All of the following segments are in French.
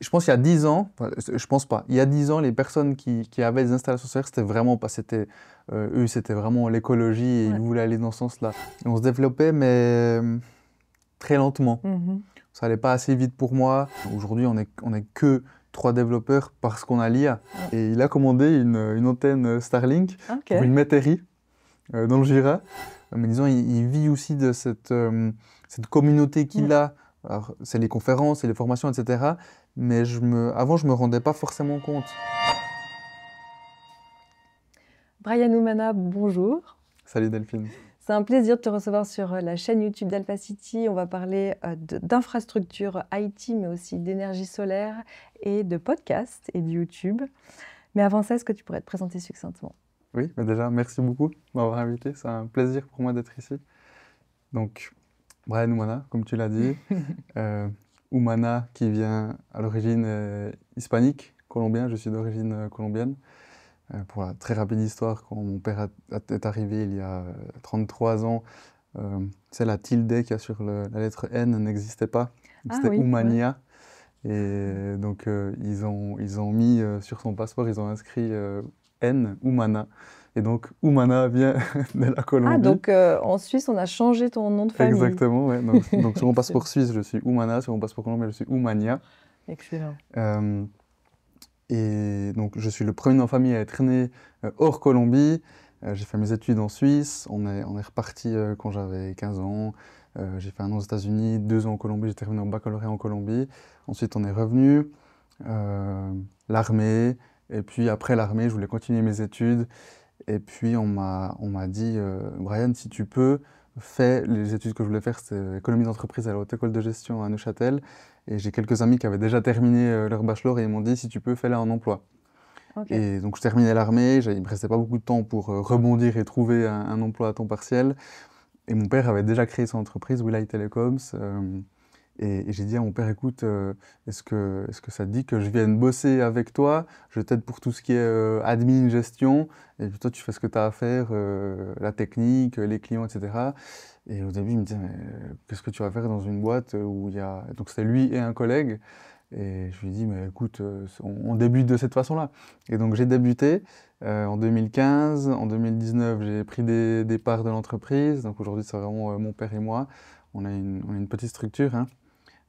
je pense qu'il y a 10 ans, je pense pas, il y a 10 ans, les personnes qui, avaient des installations solaires, c'était vraiment pas, c'était, euh, eux, c'était vraiment l'écologie et ils voulaient aller dans ce sens-là. On se développait, mais euh, très lentement. Mhm. Ça allait pas assez vite pour moi. Aujourd'hui, on est, on est que trois développeurs parce qu'on a l'IA. Ah. Et il a commandé une, antenne Starlink pour une métairie euh, dans le Jira. Mais disons, il, vit aussi de cette, cette communauté qu'il a. c'est les conférences, c'est les formations, etc mais je me... avant, je ne me rendais pas forcément compte. Brian Oumana, bonjour. Salut Delphine. C'est un plaisir de te recevoir sur euh, la chaîne YouTube d'Alpha City. On va parler euh, d'infrastructures IT, mais aussi d'énergie solaire et de podcasts et de YouTube. Mais avant ça, est-ce que tu pourrais te présenter succinctement Oui, mais bah déjà, merci beaucoup de m'avoir invité. C'est un plaisir pour moi d'être ici. Donc, Brian Oumana, comme tu l'as dit, Humana qui vient à l'origine euh, hispanique, colombien, je suis d'origine euh, colombienne. Euh, pour la très rapide histoire, quand mon père est arrivé il y a 33 ans, c'est la tilde qu'il y a sur la lettre N n'existait pas. Ah C'était Humania. Et donc ils, ont, ils ont mis sur son passeport, ils ont inscrit N, Humana. Et donc, Oumana vient de la Colombie. Ah, donc euh, en Suisse, on a changé ton nom de famille. Exactement, oui. Donc, si on passe pour suisse, je suis Oumana. on passe pour Colombie, je suis Oumania. Excellent. Euh, et donc, je suis le premier dans la famille à être né euh, hors Colombie. j'ai fait mes études en Suisse. On est, on est reparti quand j'avais 15 ans. j'ai fait un an aux États-Unis, deux ans en Colombie. J'ai terminé en baccalauréat en Colombie. Ensuite, on est revenu. L'armée. Et puis, après l'armée, je voulais continuer mes études. Et puis on m'a, on m'a dit, euh, Brian, si tu peux, fais les études que je voulais faire, c'est économie d'entreprise à la Haute École de Gestion à Neuchâtel. Et j'ai quelques amis qui avaient déjà terminé euh, leur bachelor et ils m'ont dit, si tu peux, fais là un emploi. Et donc je terminais l'armée, il ne me restait pas beaucoup de temps pour euh, rebondir et trouver un, emploi à temps partiel. Et mon père avait déjà créé son entreprise, Willai Telecoms. Et, j'ai dit à mon père, écoute, euh, est-ce que, est que ça te dit que je vienne bosser avec toi Je t'aide pour tout ce qui est euh, admin, gestion. Et toi, tu fais ce que tu as à faire, euh, la technique, les clients, etc. Et au début, il me dit, mais qu'est-ce que tu vas faire dans une boîte où il y a... Donc c'était lui et un collègue. Et je lui ai dit, mais écoute, on, débute de cette façon-là. Et donc j'ai débuté en 2015. En 2019, j'ai pris des, parts de l'entreprise. Donc aujourd'hui, c'est vraiment mon père et moi. On a une, on a une petite structure. Hein.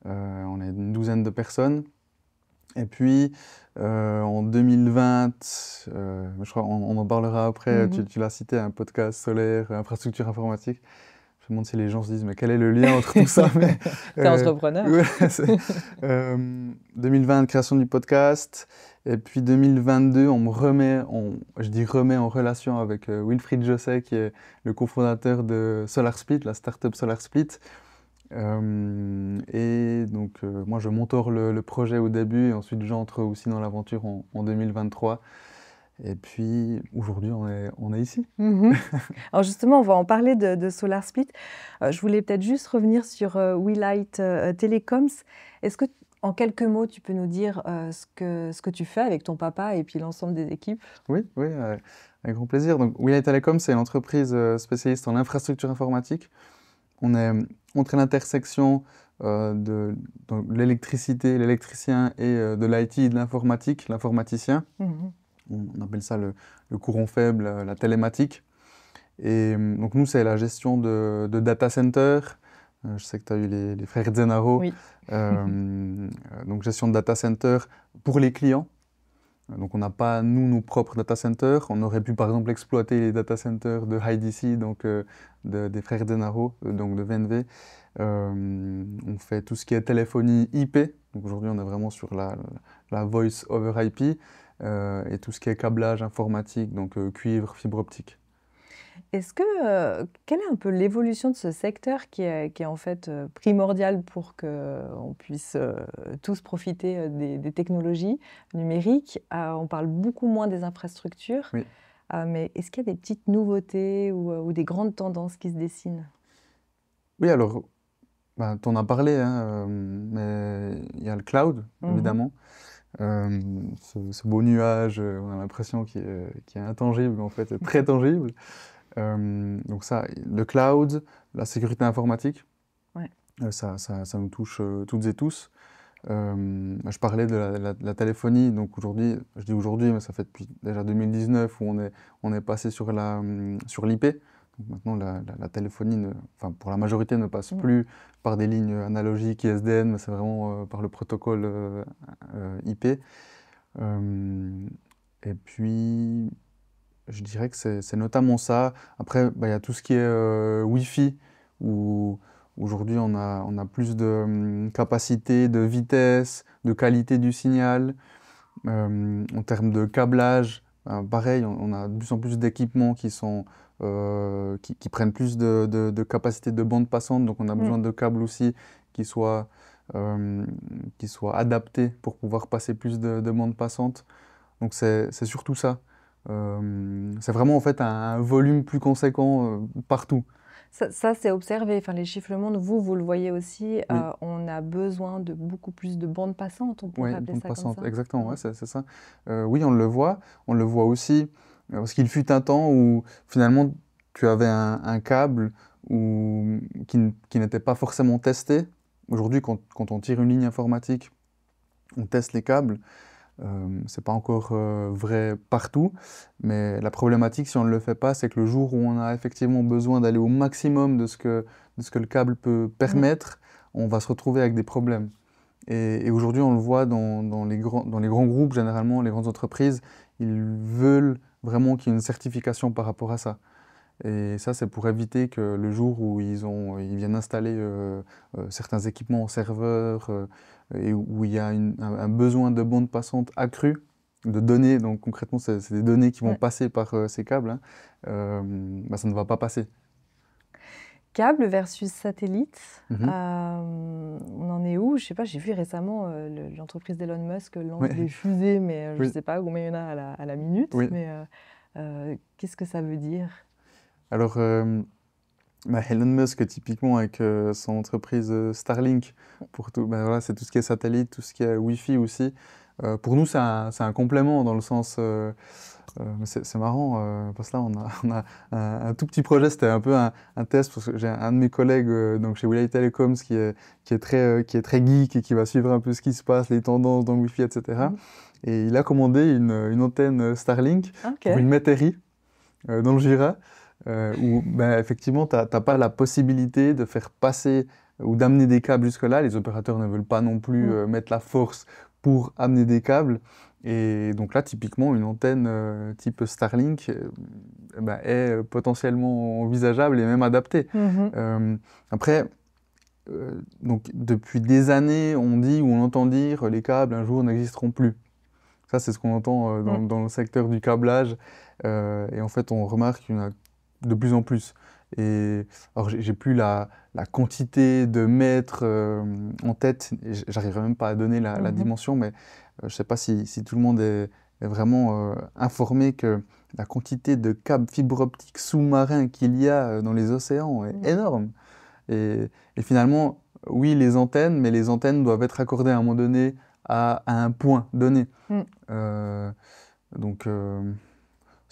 Euh, on est une douzaine de personnes. Et puis euh, en 2020, euh, je crois on, en parlera après, mhm. tu, l'as cité, un podcast solaire, infrastructure informatique. Je me demande si les gens se disent, mais quel est le lien entre tout ça T'es entrepreneur 2020, création du podcast. Et puis 2022, on me remet, je dis remet en relation avec Wilfried Josset, qui est le cofondateur de SolarSplit, la startup SolarSplit. Split euh, et donc, euh, moi, je mentore le, projet au début et ensuite j'entre aussi dans l'aventure en, 2023. Et puis, aujourd'hui, on est, on est ici. Mhm. Alors, justement, on va en parler de, de Solar Split. Euh, je voulais peut-être juste revenir sur WeLight Telecoms. Est-ce que, en quelques mots, tu peux nous dire ce, que, ce que tu fais avec ton papa et puis l'ensemble des équipes Oui, oui, avec grand plaisir. Donc, We Telecoms, c'est une entreprise spécialiste en infrastructure informatique. On est entre l'intersection euh, de, l'électricité, l'électricien et euh, de l'IT de l'informatique, l'informaticien. Mhm. On, appelle ça le, courant faible, euh, la télématique. Et donc nous, c'est la gestion de, data center. je sais que tu as eu les, les frères Zenaro. Oui. donc gestion de data center pour les clients. Donc on n'a pas, nous, nos propres data centers. On aurait pu, par exemple, exploiter les data centers de IDC, donc euh, des frères Denaro, euh, donc de VNV. Euh, on fait tout ce qui est téléphonie IP. aujourd'hui, on est vraiment sur la voice over IP et tout ce qui est câblage informatique, donc cuivre, fibre optique. Est-ce que, euh, quelle est un peu l'évolution de ce secteur qui est, en fait euh, primordial pour qu'on euh, puisse tous profiter des, technologies numériques On parle beaucoup moins des infrastructures, mais est-ce qu'il y a des petites nouveautés ou, des grandes tendances qui se dessinent Oui, alors, tu en as parlé, hein, mais il y a le cloud, mmh évidemment. ce, beau nuage, on a l'impression qu'il est, intangible, mais en fait, très tangible. Euh, donc ça, le cloud, la sécurité informatique, euh, ça, ça, ça, nous touche euh, toutes et tous. je parlais de la, téléphonie, donc aujourd'hui, je dis aujourd'hui, mais ça fait depuis déjà 2019 où on est, on est passé sur l'IP. Mm, sur maintenant, la, la téléphonie, enfin, pour la majorité, ne passe plus par des lignes analogiques, ISDN, mais c'est vraiment par le protocole IP. et puis, je dirais que c'est notamment ça. Après, bah, il y a tout ce qui est euh, Wi-Fi, où aujourd'hui on a, plus de hum, capacité, de vitesse, de qualité du signal. Euh, en termes de câblage, bah, pareil, on, a de plus en plus d'équipements qui, euh, prennent plus de, de, capacité de bande passante, donc on a mm. besoin de câbles aussi hum, qui soient, adaptés pour pouvoir passer plus de, de bande passante. Donc c'est surtout ça. Euh, c'est vraiment en fait un volume plus conséquent euh, partout. Ça, c'est observé. Enfin, les chiffrements, vous, vous le voyez aussi. Euh, on a besoin de beaucoup plus de bandes passantes. On pourrait oui, appeler ça comme ça. Exactement, c'est ça. oui, on le voit. On le voit aussi parce qu'il fut un temps où finalement tu avais un, câble qui, n'était pas forcément testé. Aujourd'hui, quand, on tire une ligne informatique, on teste les câbles. Euh, c'est pas encore euh, vrai partout, mais la problématique, si on ne le fait pas, c'est que le jour où on a effectivement besoin d'aller au maximum de ce que, de ce que le câble peut permettre, on va se retrouver avec des problèmes. Et, aujourd'hui, on le voit dans, dans, les grands, dans les grands groupes, généralement, les grandes entreprises, ils veulent vraiment qu'il y ait une certification par rapport à ça. Et ça, c'est pour éviter que le jour où ils, ont, ils viennent installer euh, euh, certains équipements serveurs, et où il y a un, besoin de bande passante accrue de données, donc concrètement, c'est des données qui vont passer par euh, ces câbles, hein. euh, bah, ça ne va pas passer. Câble versus satellite, mhm. euh, on en est où Je sais pas, j'ai vu récemment l'entreprise d'Elon Musk lancer des fusées, mais je ne sais pas combien il y en a à la, minute, mais qu'est-ce que ça veut dire Alors, bah, Elon Musk, typiquement, avec euh, son entreprise euh, Starlink, pour tout, bah, voilà, c'est tout ce qui est satellite, tout ce qui est Wi-Fi aussi. Euh, pour nous, c'est un, un, complément dans le sens. c'est marrant, parce que là, on a, on a un, tout petit projet, c'était un peu un, test, parce que j'ai un de mes collègues donc chez Wiley Telecoms qui est, qui, est très, qui est très geek et qui va suivre un peu ce qui se passe, les tendances dans le Wi-Fi, etc. Mhm. Et il a commandé une, une antenne Starlink pour une métairie dans le Jura euh, où ben, effectivement, tu n'as pas la possibilité de faire passer ou d'amener des câbles jusque-là. Les opérateurs ne veulent pas non plus mm. euh, mettre la force pour amener des câbles. Et donc là, typiquement, une antenne euh, type Starlink euh, ben, est potentiellement envisageable et même adaptée. Mm-hmm. après, donc, depuis des années, on dit ou on entend dire les câbles un jour n'existeront plus. Ça, c'est ce qu'on entend mm. dans, le secteur du câblage. et en fait, on remarque qu'il y a de plus en plus. Et alors j'ai plus la, quantité de mètres euh, en tête, j'arriverai même pas à donner la, mhm. dimension, mais euh, je sais pas si, tout le monde est, vraiment euh, informé que la quantité de câbles fibre optique sous-marins qu'il y a dans les océans est énorme. Et, finalement, oui, les antennes, mais les antennes doivent être accordées à un moment donné à, un point donné. Mm. donc,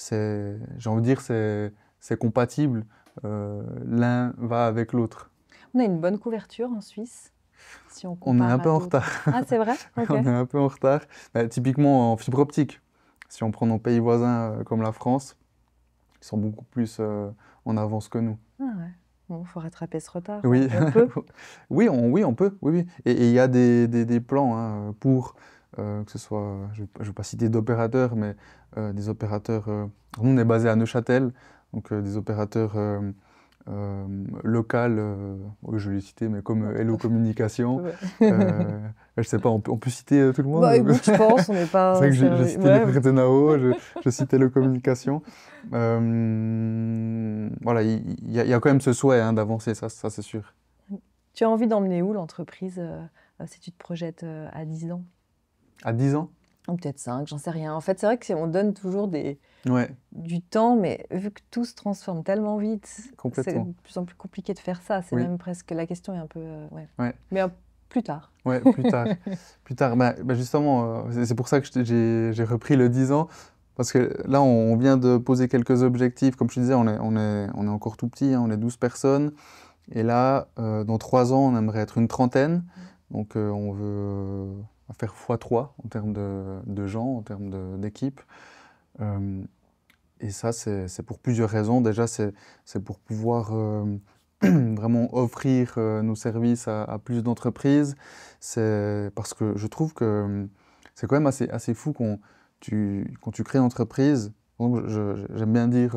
j'ai envie de dire, c'est c'est compatible, euh, l'un va avec l'autre. On a une bonne couverture en Suisse si on, on, est un peu en retard. Ah, c'est vrai On est un peu en retard. Bah, typiquement en fibre optique, si on prend nos pays voisins euh, comme la France, ils sont beaucoup plus euh, en avance que nous. Ah ouais. Bon, faut rattraper ce retard. Oui, on peut. oui, on, oui, on peut. Oui, oui. Et il y a des, des, plans hein, pour que ce soit, je ne vais pas citer d'opérateurs, mais des opérateurs. on est basé à Neuchâtel, donc euh, des opérateurs euh, euh, locales, je vais les citer, mais comme Hello Communication. Je je sais pas, on peut, on peut, citer tout le monde bah, écoute, Je pense, on n'est pas. C'est vrai que j'ai cité je, cite Hello Communication. voilà, il y, a quand même ce souhait hein, d'avancer, ça, ça c'est sûr. Tu as envie d'emmener où l'entreprise si tu te projettes à 10 ans À 10 ans peut-être 5, j'en sais rien. En fait, c'est vrai qu'on donne toujours des... du temps, mais vu que tout se transforme tellement vite, c'est de plus en plus compliqué de faire ça. C'est même presque la question est un peu. Euh, mais euh, plus tard. Ouais, plus tard. plus tard. Bah, bah, justement, euh, c'est pour ça que j'ai repris le 10 ans. Parce que là, on vient de poser quelques objectifs. Comme je te disais, on est, on est, on est encore tout petit, hein. on est 12 personnes. Et là, dans 3 ans, on aimerait être une trentaine. Mm. Donc, on veut à faire x3 en termes de, gens, en termes d'équipe. Euh, et ça, c'est pour plusieurs raisons. Déjà, c'est pour pouvoir euh, vraiment offrir euh, nos services à, plus d'entreprises. C'est parce que je trouve que c'est quand même assez, assez fou qu'on tu, quand tu crées une entreprise. J'aime bien dire,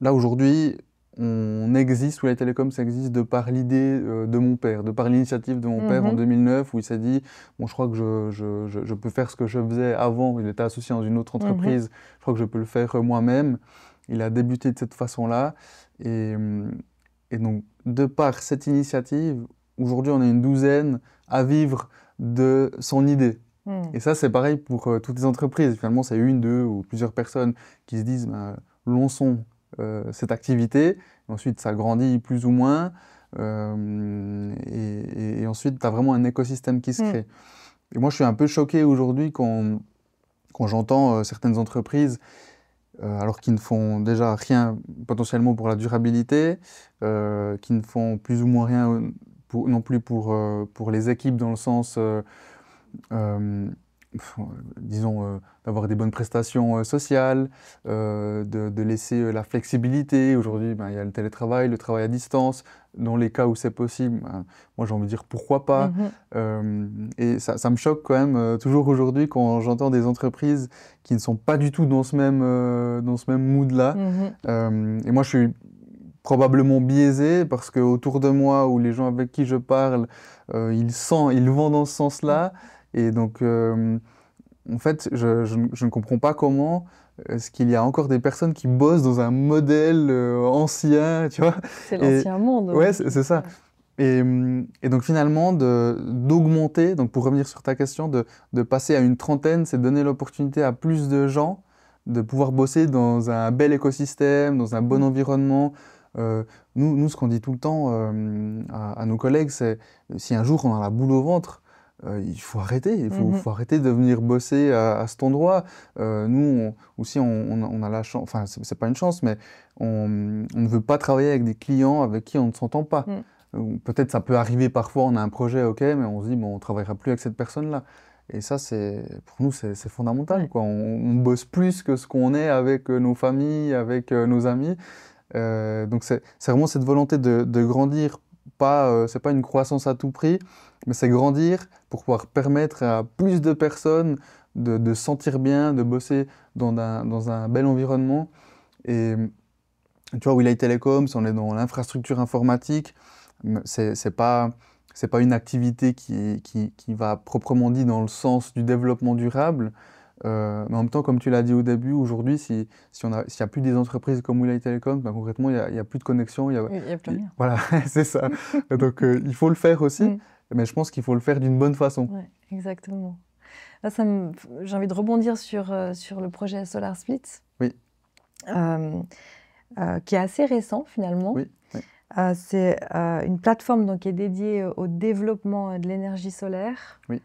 là aujourd'hui, on existe, ou les télécoms, ça existe de par l'idée euh, de mon père, de par l'initiative de mon père en 2009, mhm. où il s'est dit, bon, je crois que je, peux faire ce que je faisais avant, il était associé dans une autre mhm. entreprise, je crois que je peux le faire euh, moi-même. Il a débuté de cette façon-là. Et, euh, et, donc, de par cette initiative, aujourd'hui, on a une douzaine à vivre de son idée. Mhm. Et ça, c'est pareil pour toutes les entreprises. Finalement, c'est une, deux ou plusieurs personnes qui se disent, l'on ben, lançons euh, cette activité. Ensuite, ça grandit plus ou moins. Euh, et, ensuite, tu as vraiment un écosystème qui se mm. crée. Et moi, je suis un peu choqué aujourd'hui quand, quand j'entends euh, certaines entreprises, alors qu'ils ne font déjà rien potentiellement pour la durabilité, qui ne font plus ou moins rien non plus pour, pour les équipes dans le sens euh, disons, euh, d'avoir des bonnes prestations euh, sociales, de, laisser la flexibilité. Aujourd'hui, ben, il y a le télétravail, le travail à distance. Dans les cas où c'est possible, ben, moi j'ai envie de dire pourquoi pas. Mm-hmm. et ça, me choque quand même toujours aujourd'hui quand j'entends des entreprises qui ne sont pas du tout dans ce même, dans même mood-là. Mm-hmm. et moi je suis probablement biaisé parce que autour de moi ou les gens avec qui je parle, ils, sentent, ils vont dans ce sens-là. Mm. Et donc, euh, en fait, je, ne comprends pas comment euh, est-ce qu'il y a encore des personnes qui bossent dans un modèle euh, ancien, tu vois. C'est l'ancien monde. Hein. Ouais, c'est ça. Et, donc finalement, d'augmenter, donc pour revenir sur ta question, de, passer à une trentaine, c'est donner l'opportunité à plus de gens de pouvoir bosser dans un bel écosystème, dans un bon mmh. environnement. nous, nous, ce qu'on dit tout le temps à, nos collègues, c'est si un jour on a la boule au ventre, euh, il faut arrêter, il mhm. faut, arrêter de venir bosser à, cet endroit. Euh, nous aussi, on, a la chance, enfin c'est pas une chance, mais on, ne veut pas travailler avec des clients avec qui on ne s'entend pas. Mm. Euh, peut-être ça peut arriver parfois, on a un projet, ok, mais on se dit bon, on travaillera plus avec cette personne-là. Et ça, pour nous, c'est fondamental. Quoi. On, bosse plus que ce qu'on est avec nos familles, avec nos amis. donc c'est vraiment cette volonté de, de grandir. Pas, c'est pas une croissance à tout prix mais c'est grandir pour pouvoir permettre à plus de personnes de, de sentir bien, de bosser dans un, dans un, bel environnement. Et tu vois, telecom si on est dans l'infrastructure informatique, c'est pas pas une activité qui, qui, qui, va proprement dit dans le sens du développement durable. Euh, mais en même temps, comme tu l'as dit au début, aujourd'hui, s'il si n'y a plus des entreprises comme Willy Telecom, ben concrètement, il n'y a, a, plus de connexion. Il n'y a, plus rien. Voilà, c'est ça. Donc, euh, il faut le faire aussi. Mm mais je pense qu'il faut le faire d'une bonne façon. exactement. j'ai envie de rebondir sur, euh, sur le projet Solar Split. Euh, euh, qui est assez récent finalement. Oui. c'est une plateforme donc, qui est dédiée au développement de l'énergie solaire. Oui.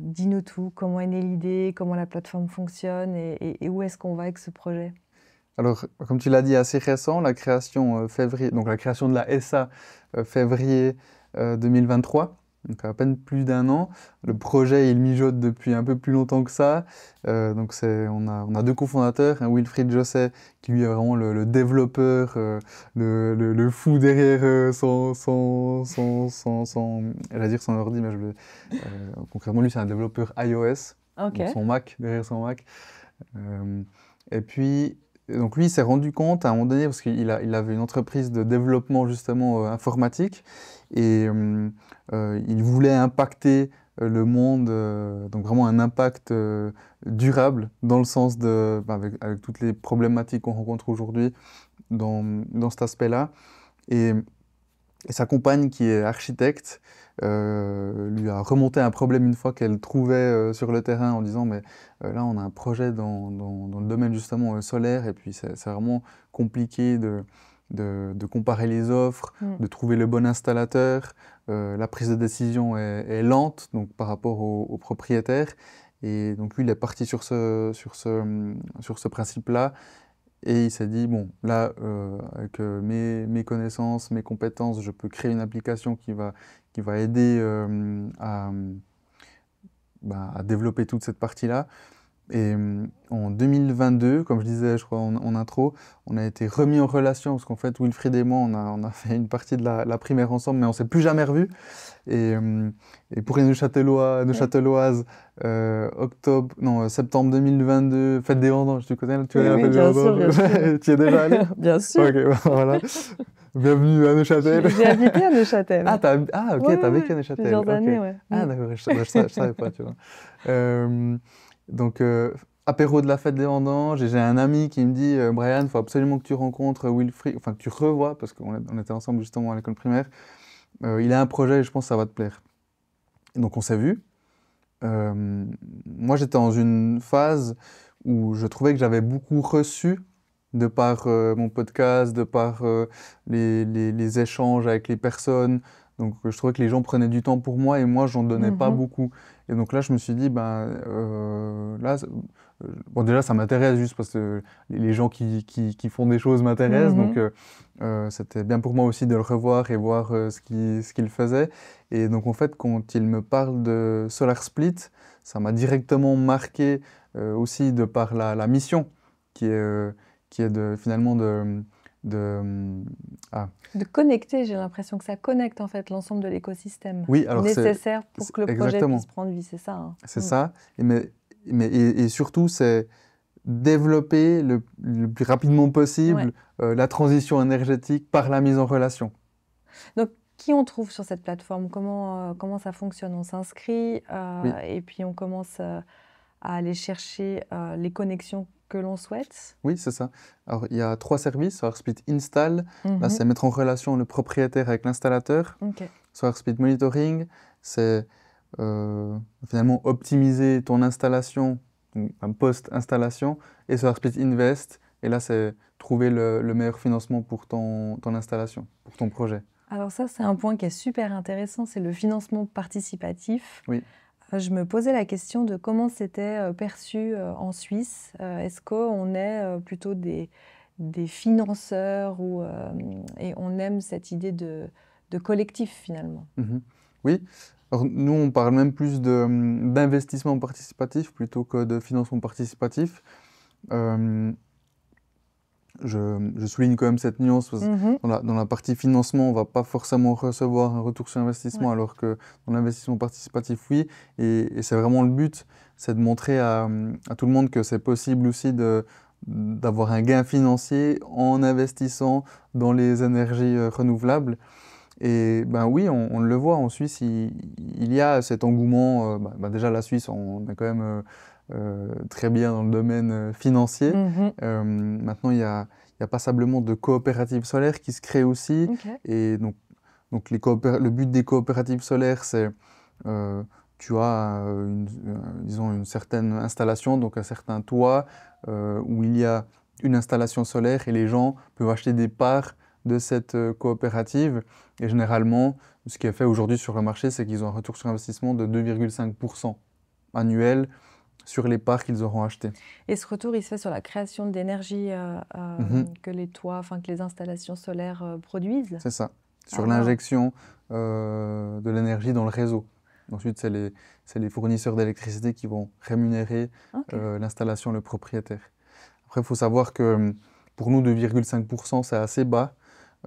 Dis-nous tout, comment est née l'idée, comment la plateforme fonctionne et, où est-ce qu'on va avec ce projet alors, comme tu l'as dit, assez récent, la création février, donc la création de la SA février 2023 euh, donc à peine plus d'un an. Le projet, il mijote depuis un peu plus longtemps que ça. Euh, donc on a, on a deux cofondateurs, Wilfried Josset, qui lui est vraiment le, développeur, euh, le, le, fou derrière son, son, dire son ordi, mais je concrètement, lui, c'est un développeur iOS, son Mac, derrière son Mac. et puis, donc lui, il s'est rendu compte à un moment donné, parce qu'il il avait une entreprise de développement justement informatique, et euh, euh, il voulait impacter euh, le monde, donc vraiment un impact durable dans le sens de, ben, avec, toutes les problématiques qu'on rencontre aujourd'hui dans, dans, cet aspect-là. Et, sa compagne, qui est architecte, lui a remonté un problème une fois qu'elle trouvait sur le terrain en disant mais là on a un projet dans, dans le domaine justement solaire et puis c'est vraiment compliqué de, de, comparer les offres, mm. de trouver le bon installateur. Euh, la prise de décision est, lente donc par rapport au, propriétaire. Et donc lui, il est parti sur ce, principe-là. Et il s'est dit, bon, là, euh, avec euh, mes, connaissances, mes compétences, je peux créer une application qui va, aider bah, à développer toute cette partie-là. Et mm, en 2022, comme je disais, je crois, en, intro, on a été remis en relation parce qu'en fait, Wilfried et moi, on a, fait une partie de la, primaire ensemble, mais on s'est plus jamais revus. Et, mm, pour les Neuchâtelois, Neuchâteloises, euh, octobre, non, euh, septembre 2022, fête des vendanges, tu connais, tu oui, es déjà allé Bien sûr. Ok, Bienvenue à Neuchâtel. J'ai habité à Neuchâtel. Ah, ah ok, tu t'as vécu à Neuchâtel. Plusieurs années, ouais. Ah, d'accord, je, ne savais pas, tu vois. Euh, donc, euh, apéro de la fête des vendanges, et j'ai un ami qui me dit euh, Brian, il faut absolument que tu rencontres Wilfried, enfin que tu revois, parce qu'on était ensemble justement à l'école primaire. Euh, il a un projet et je pense que ça va te plaire. donc, on s'est vu. moi, j'étais dans une phase où je trouvais que j'avais beaucoup reçu de par mon podcast, de par les, échanges avec les personnes, donc je trouvais que les gens prenaient du temps pour moi et moi je n'en donnais pas mhm. beaucoup. Et donc là, je me suis dit, ben, là, euh, bon, déjà, ça m'intéresse juste parce que les gens qui, qui, font des choses m'intéressent. Mhm. Donc, euh, c'était bien pour moi aussi de le revoir et voir ce qu'il ce qu'il faisait. Et donc, en fait, quand il me parle de Solar Split, ça m'a directement marqué aussi de par la, la mission qui est, qui est de, finalement de Hum, ah. de, connecter, j'ai l'impression que ça connecte en fait l'ensemble de l'écosystème nécessaire pour que le projet puisse prendre vie, c'est ça. Hein. C'est mm. ça, et mais, surtout c'est développer le, plus rapidement possible euh, la transition énergétique par la mise en relation. Donc qui on trouve sur cette plateforme comment, euh, comment ça fonctionne On s'inscrit euh, et puis on commence à aller chercher les connexions que l'on souhaite Oui, c'est ça. Alors, il y a trois services, SolarSpeed Install, mhm. c'est mettre en relation le propriétaire avec l'installateur. Okay. SolarSpeed Monitoring, c'est euh, finalement optimiser ton installation, post-installation. Et SolarSpeed Invest, et là, c'est trouver le, meilleur financement pour ton, ton installation, pour ton projet. Alors ça, c'est un point qui est super intéressant, c'est le financement participatif. Oui je me posais la question de comment c'était euh, perçu euh, en Suisse. Euh, est-ce qu'on est plutôt des, des financeurs ou, et on aime cette idée de, de collectif finalement mhm. Oui. Alors, nous, on parle même plus hum, d'investissement participatif plutôt que de financement participatif. Hum, je, souligne quand même cette nuance. Mhm. dans, la, partie financement, on ne va pas forcément recevoir un retour sur investissement, alors que dans l'investissement participatif, oui. Et, c'est vraiment le but, c'est de montrer à, tout le monde que c'est possible aussi d'avoir un gain financier en investissant dans les énergies euh, renouvelables. Et ben oui, on, le voit en Suisse, il, y a cet engouement. Euh, bah, bah, déjà, la Suisse, on, a quand même euh, euh, très bien dans le domaine euh, financier. Mhm. Euh, maintenant, il y a, y passablement de coopératives solaires qui se créent aussi. Et donc, le but des coopératives solaires, c'est euh, tu as une, disons une certaine installation, donc un certain toit où il y a une installation solaire et les gens peuvent acheter des parts de cette coopérative. Et généralement, ce qui est fait aujourd'hui sur le marché, c'est qu'ils ont un retour sur investissement de 2,5% annuel sur les parts qu'ils auront achetées. Et ce retour, il se fait sur la création d'énergie euh, euh, mhm. que les toits, enfin que les installations solaires euh, produisent. C'est ça, sur l'injection de l'énergie dans le réseau. Ensuite, c'est les, fournisseurs d'électricité qui vont rémunérer l'installation, le propriétaire. Après, il faut savoir que pour nous, 2,5%, c'est assez bas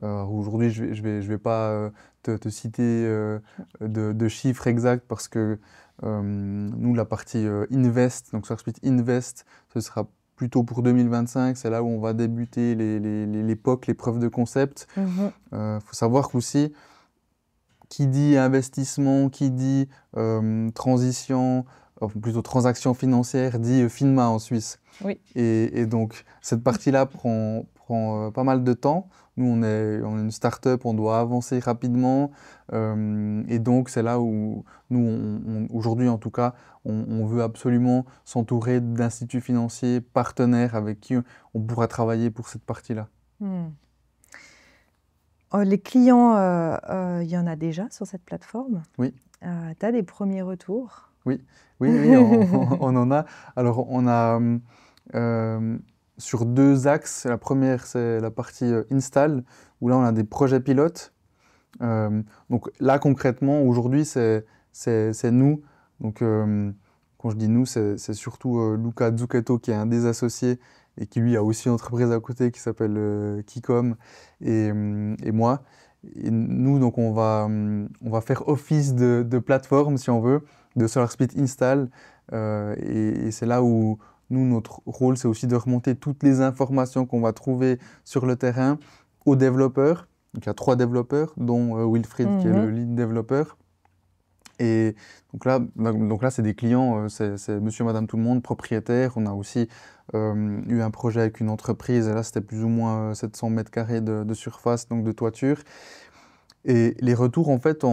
euh, aujourd'hui, je ne vais, je vais, pas euh, te, citer euh, de, chiffres exacts parce que nous, la partie invest, donc site invest, ce sera plutôt pour 2025, c'est là où on va débuter l'époque, les, les, preuves de concept. Il mhm. faut savoir aussi qui dit investissement, qui dit transition, plutôt transaction financière, dit FINMA en Suisse. Et, et donc, cette partie-là prend, prend euh, pas mal de temps. Nous, on est, une start-up, on doit avancer rapidement. Euh, et donc, c'est là où nous, aujourd'hui en tout cas, on, veut absolument s'entourer d'instituts financiers partenaires avec qui on pourra travailler pour cette partie-là. Hmm. Oh, les clients, euh, il y en a déjà sur cette plateforme Oui. tu as des premiers retours Oui, oui, oui on, en a. Alors, on a sur deux axes. La première, c'est la partie euh, install, où là, on a des projets pilotes. Euh, donc là, concrètement, aujourd'hui, c'est nous. Donc, euh, quand je dis nous, c'est surtout Luca Zucchetto, qui est un des associés et qui lui a aussi une entreprise à côté qui s'appelle Kicom et, moi. Et nous, donc, on va, on va faire office de, plateforme, si on veut, de SolarSpeed Install. et c'est là où, nous, notre rôle, c'est aussi de remonter toutes les informations qu'on va trouver sur le terrain aux développeurs. Donc, il y a trois développeurs, dont euh, Wilfried, qui est le mhm. lead développeur. Et donc là, donc là, c'est des clients, euh, c'est monsieur, madame, tout le monde, propriétaire. On a aussi euh, eu un projet avec une entreprise. Et là, c'était plus ou moins 700 mètres carrés de, surface, donc de toiture. Et les retours, en fait,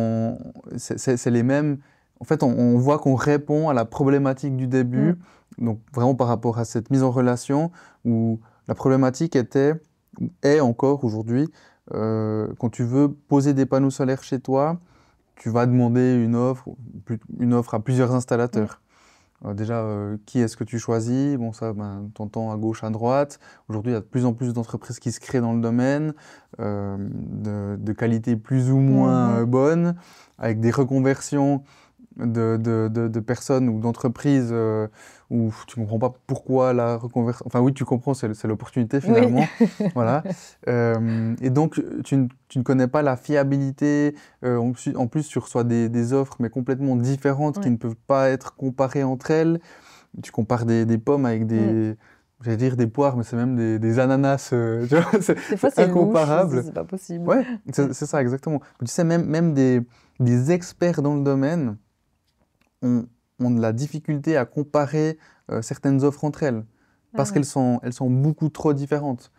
c'est les mêmes. En fait, on, voit qu'on répond à la problématique du début. Mm donc vraiment par rapport à cette mise en relation où la problématique était, est encore aujourd'hui, euh, quand tu veux poser des panneaux solaires chez toi, tu vas demander une offre, à plusieurs installateurs. Euh, déjà, euh, qui est-ce que tu choisis Bon, ça, ben, t'entends à gauche, à droite. Aujourd'hui, il y a de plus en plus d'entreprises qui se créent dans le domaine, de, qualité plus ou moins mmh. bonne, avec des reconversions de, de, de, personnes ou d'entreprises euh, où tu comprends pas pourquoi la reconversion. Enfin, oui, tu comprends, c'est l'opportunité finalement. voilà. Euh, et donc, tu ne, tu, ne connais pas la fiabilité. Euh, en, plus, tu reçois des, des offres, mais complètement différentes qui ne peuvent pas être comparées entre elles. Tu compares des, pommes avec des. J'allais dire des poires, mais c'est même des, ananas. c'est incomparable. C'est pas possible. Ouais, c'est ça, exactement. tu sais, même, même des, des experts dans le domaine ont, de la difficulté à comparer euh, certaines offres entre elles, ah parce qu'elles sont, beaucoup trop différentes.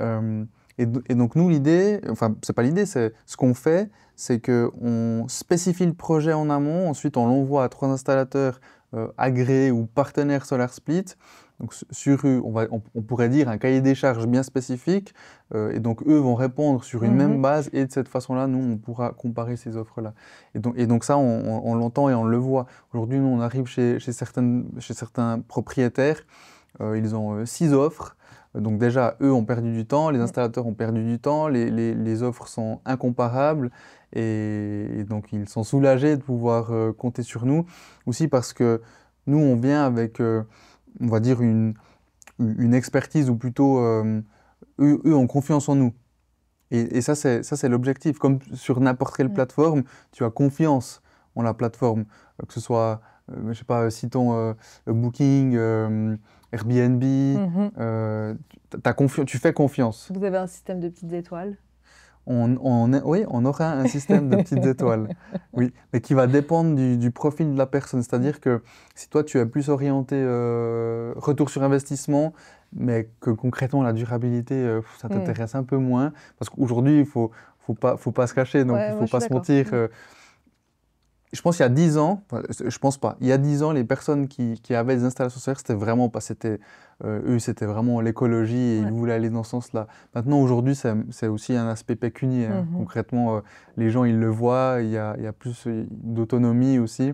Euh, et, donc nous, l'idée, enfin, n'est pas l'idée, c'est ce qu'on fait, c'est qu'on spécifie le projet en amont, ensuite on l'envoie à trois installateurs euh, agréés ou partenaires SolarSplit, donc sur on, on, pourrait dire un cahier des charges bien spécifique, euh, et donc eux vont répondre sur une même mhm. base, et de cette façon-là, nous, on pourra comparer ces offres-là. Et donc, ça, on, l'entend et on le voit. Aujourd'hui, nous, on arrive chez, certaines, chez certains propriétaires, euh, ils ont euh, six offres. Donc déjà, eux ont perdu du temps, les installateurs ont perdu du temps, les, offres sont incomparables, et, donc ils sont soulagés de pouvoir compter sur nous, aussi parce que nous, on vient avec on va dire, une, expertise ou plutôt, euh, eux, ont confiance en nous. Et, ça, c'est l'objectif. Comme sur n'importe quelle mm. plateforme, tu as confiance en la plateforme, euh, que ce soit, euh, je sais pas, citons ton Booking, Airbnb, mm-hmm. tu fais confiance. Vous avez un système de petites étoiles on, oui, on aura un système de petites étoiles. Oui, mais qui va dépendre du, profil de la personne. C'est-à-dire que si toi, tu es plus orienté euh, retour sur investissement, mais que concrètement, la durabilité, euh, ça hmm. t'intéresse un peu moins. Parce qu'aujourd'hui, il faut, faut pas, se cacher, donc il ne faut pas se mentir. Hmm. Euh, je pense qu'il y a 10 ans, je pense pas, il y a 10 ans, les personnes qui, avaient des installations solaires, c'était vraiment pas, c'était, euh, eux, c'était vraiment l'écologie et ils voulaient aller dans ce sens-là. Maintenant, aujourd'hui, c'est aussi un aspect pécunier. Hein. Mhm. Concrètement, euh, les gens, ils le voient, il y a, plus euh, d'autonomie aussi.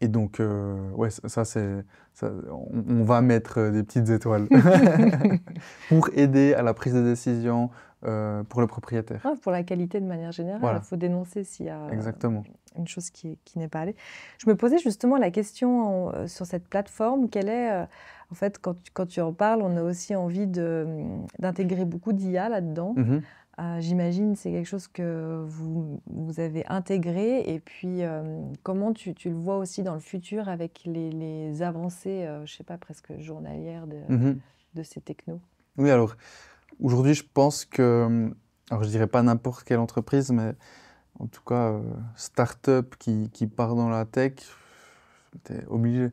et donc, ouais, ça, c'est, on, va mettre des petites étoiles pour aider à la prise de décision, euh, pour le propriétaire. Ah, pour la qualité de manière générale, il faut dénoncer s'il y a euh, Exactement. une chose qui, qui n'est pas allée. Je me posais justement la question euh, sur cette plateforme, quelle est, en fait, quand, quand, tu en parles, on a aussi envie hum, d'intégrer beaucoup d'IA là-dedans. J'imagine mm-hmm. que J'imagine c'est quelque chose que vous, vous, avez intégré et puis comment tu, tu, le vois aussi dans le futur avec les, les avancées, je sais pas, presque journalières de, mm-hmm. de ces technos. Oui, alors Aujourd'hui, je pense que, alors je dirais pas n'importe quelle entreprise, mais en tout cas, euh, start-up qui, part dans la tech, tu es obligé,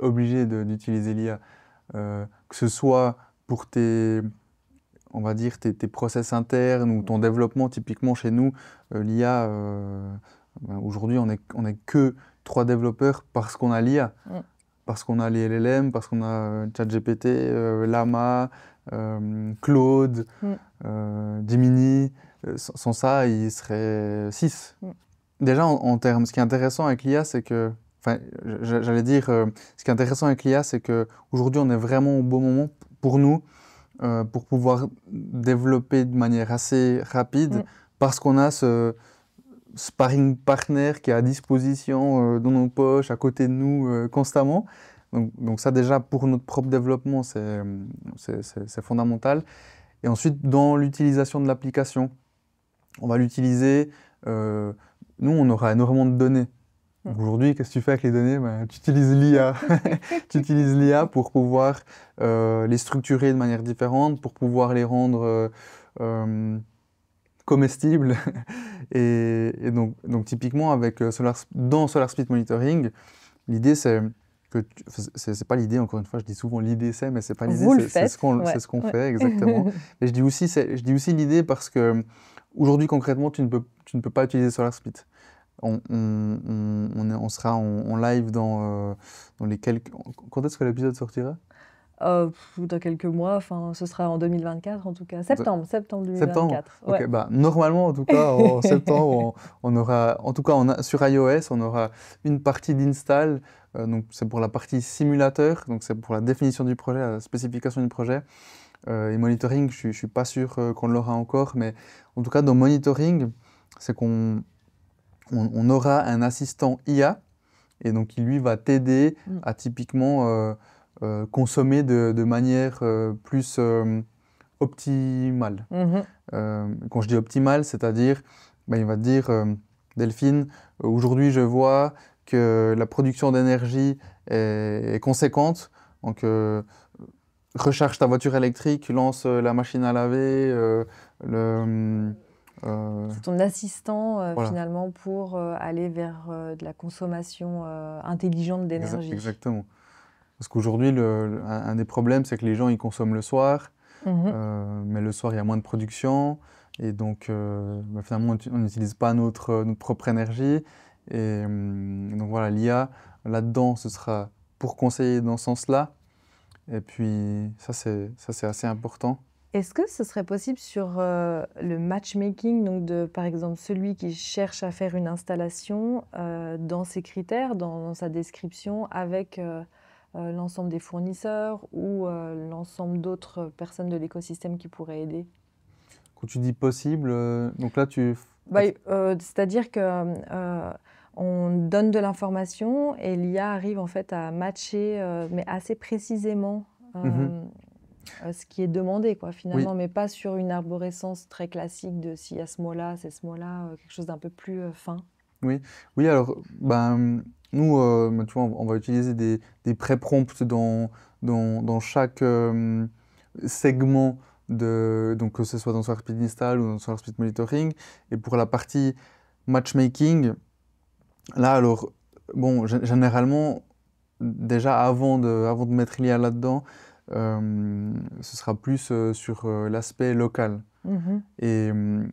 obligé d'utiliser l'IA. Euh, que ce soit pour tes, on va dire, tes, process internes ou ton développement, typiquement chez nous, euh, l'IA, ben, aujourd'hui, on n'est on est que trois développeurs parce qu'on a l'IA. parce qu'on a les LLM, parce qu'on a ChatGPT, Lama, euh, Claude, Dimini, mm. euh, euh, sans ça, il serait 6. Mm. Déjà, en, termes, ce qui est intéressant avec l'IA, c'est que Enfin, j'allais dire, ce qui est intéressant avec l'IA, c'est qu'aujourd'hui, on est vraiment au bon moment pour nous, pour pouvoir développer de manière assez rapide, mm. parce qu'on a ce sparring partner qui est à disposition dans nos poches, à côté de nous, constamment. Donc, ça déjà, pour notre propre développement, c'est fondamental. Et ensuite, dans l'utilisation de l'application, on va l'utiliser. Euh, nous, on aura énormément de données. Aujourd'hui, qu'est-ce que tu fais avec les données ben, Tu utilises l'IA. tu utilises l'IA pour pouvoir euh, les structurer de manière différente, pour pouvoir les rendre euh, comestibles. et, donc, donc, typiquement, avec Solar, dans SolarSpeed Monitoring, l'idée, c'est c'est pas l'idée encore une fois je dis souvent l'idée c'est mais c'est pas l'idée c'est ce qu'on ce qu'on fait exactement mais je dis aussi je dis aussi l'idée parce que aujourd'hui concrètement tu ne peux tu ne peux pas utiliser SolarSplit on, on, on, on, sera en, live dans, euh, dans les quelques quand est-ce que l'épisode sortira euh, dans quelques mois, enfin, ce sera en 2024 en tout cas. Septembre, septembre 2024. Ouais. Bah, normalement, en tout cas, en septembre, on, aura, en tout cas, on sur iOS, on aura une partie d'install. Euh, donc, c'est pour la partie simulateur, donc c'est pour la définition du projet, la spécification du projet. Euh, et monitoring, je ne suis pas sûr qu'on l'aura encore, mais en tout cas, dans monitoring, c'est qu'on on, aura un assistant IA et donc il lui va t'aider mm. à typiquement euh, consommer de, manière euh, plus euh, optimale. Mhm. quand je dis optimale, c'est-à-dire, ben, il va dire, Delphine, aujourd'hui je vois que la production d'énergie est, conséquente, donc recharge ta voiture électrique, lance la machine à laver, le... C'est ton assistant finalement pour aller vers de la consommation intelligente d'énergie. Exactement. Parce qu'aujourd'hui, un, des problèmes, c'est que les gens, ils consomment le soir, mhm. euh, mais le soir, il y a moins de production, et donc euh, bah, finalement, on n'utilise pas notre, euh, notre, propre énergie. Et hum, donc voilà, l'IA, là-dedans, ce sera pour conseiller dans ce sens-là. Et puis, ça, c'est assez important. Est-ce que ce serait possible sur le matchmaking, donc de, par exemple celui qui cherche à faire une installation, dans ses critères, dans, sa description, avec euh, l'ensemble des fournisseurs ou euh, l'ensemble d'autres personnes de l'écosystème qui pourraient aider Quand tu dis possible, euh, donc là tu... Bah, c'est-à-dire que on donne de l'information et l'IA arrive en fait à matcher, mais assez précisément, mhm. ce qui est demandé, quoi, finalement, mais pas sur une arborescence très classique de s'il y a ce mot-là, c'est ce mot-là, quelque chose d'un peu plus fin. Oui, oui alors, ben, nous, euh, ben, tu vois, on va utiliser des, des pré-prompts dans, dans, dans, chaque euh, segment, de, donc que ce soit dans Solar Speed Install ou dans Solar Speed Monitoring. Et pour la partie matchmaking, là, alors, bon, généralement, déjà avant de, avant de mettre l'IA là-dedans, euh, ce sera plus sur l'aspect local. Mm-hmm. Et.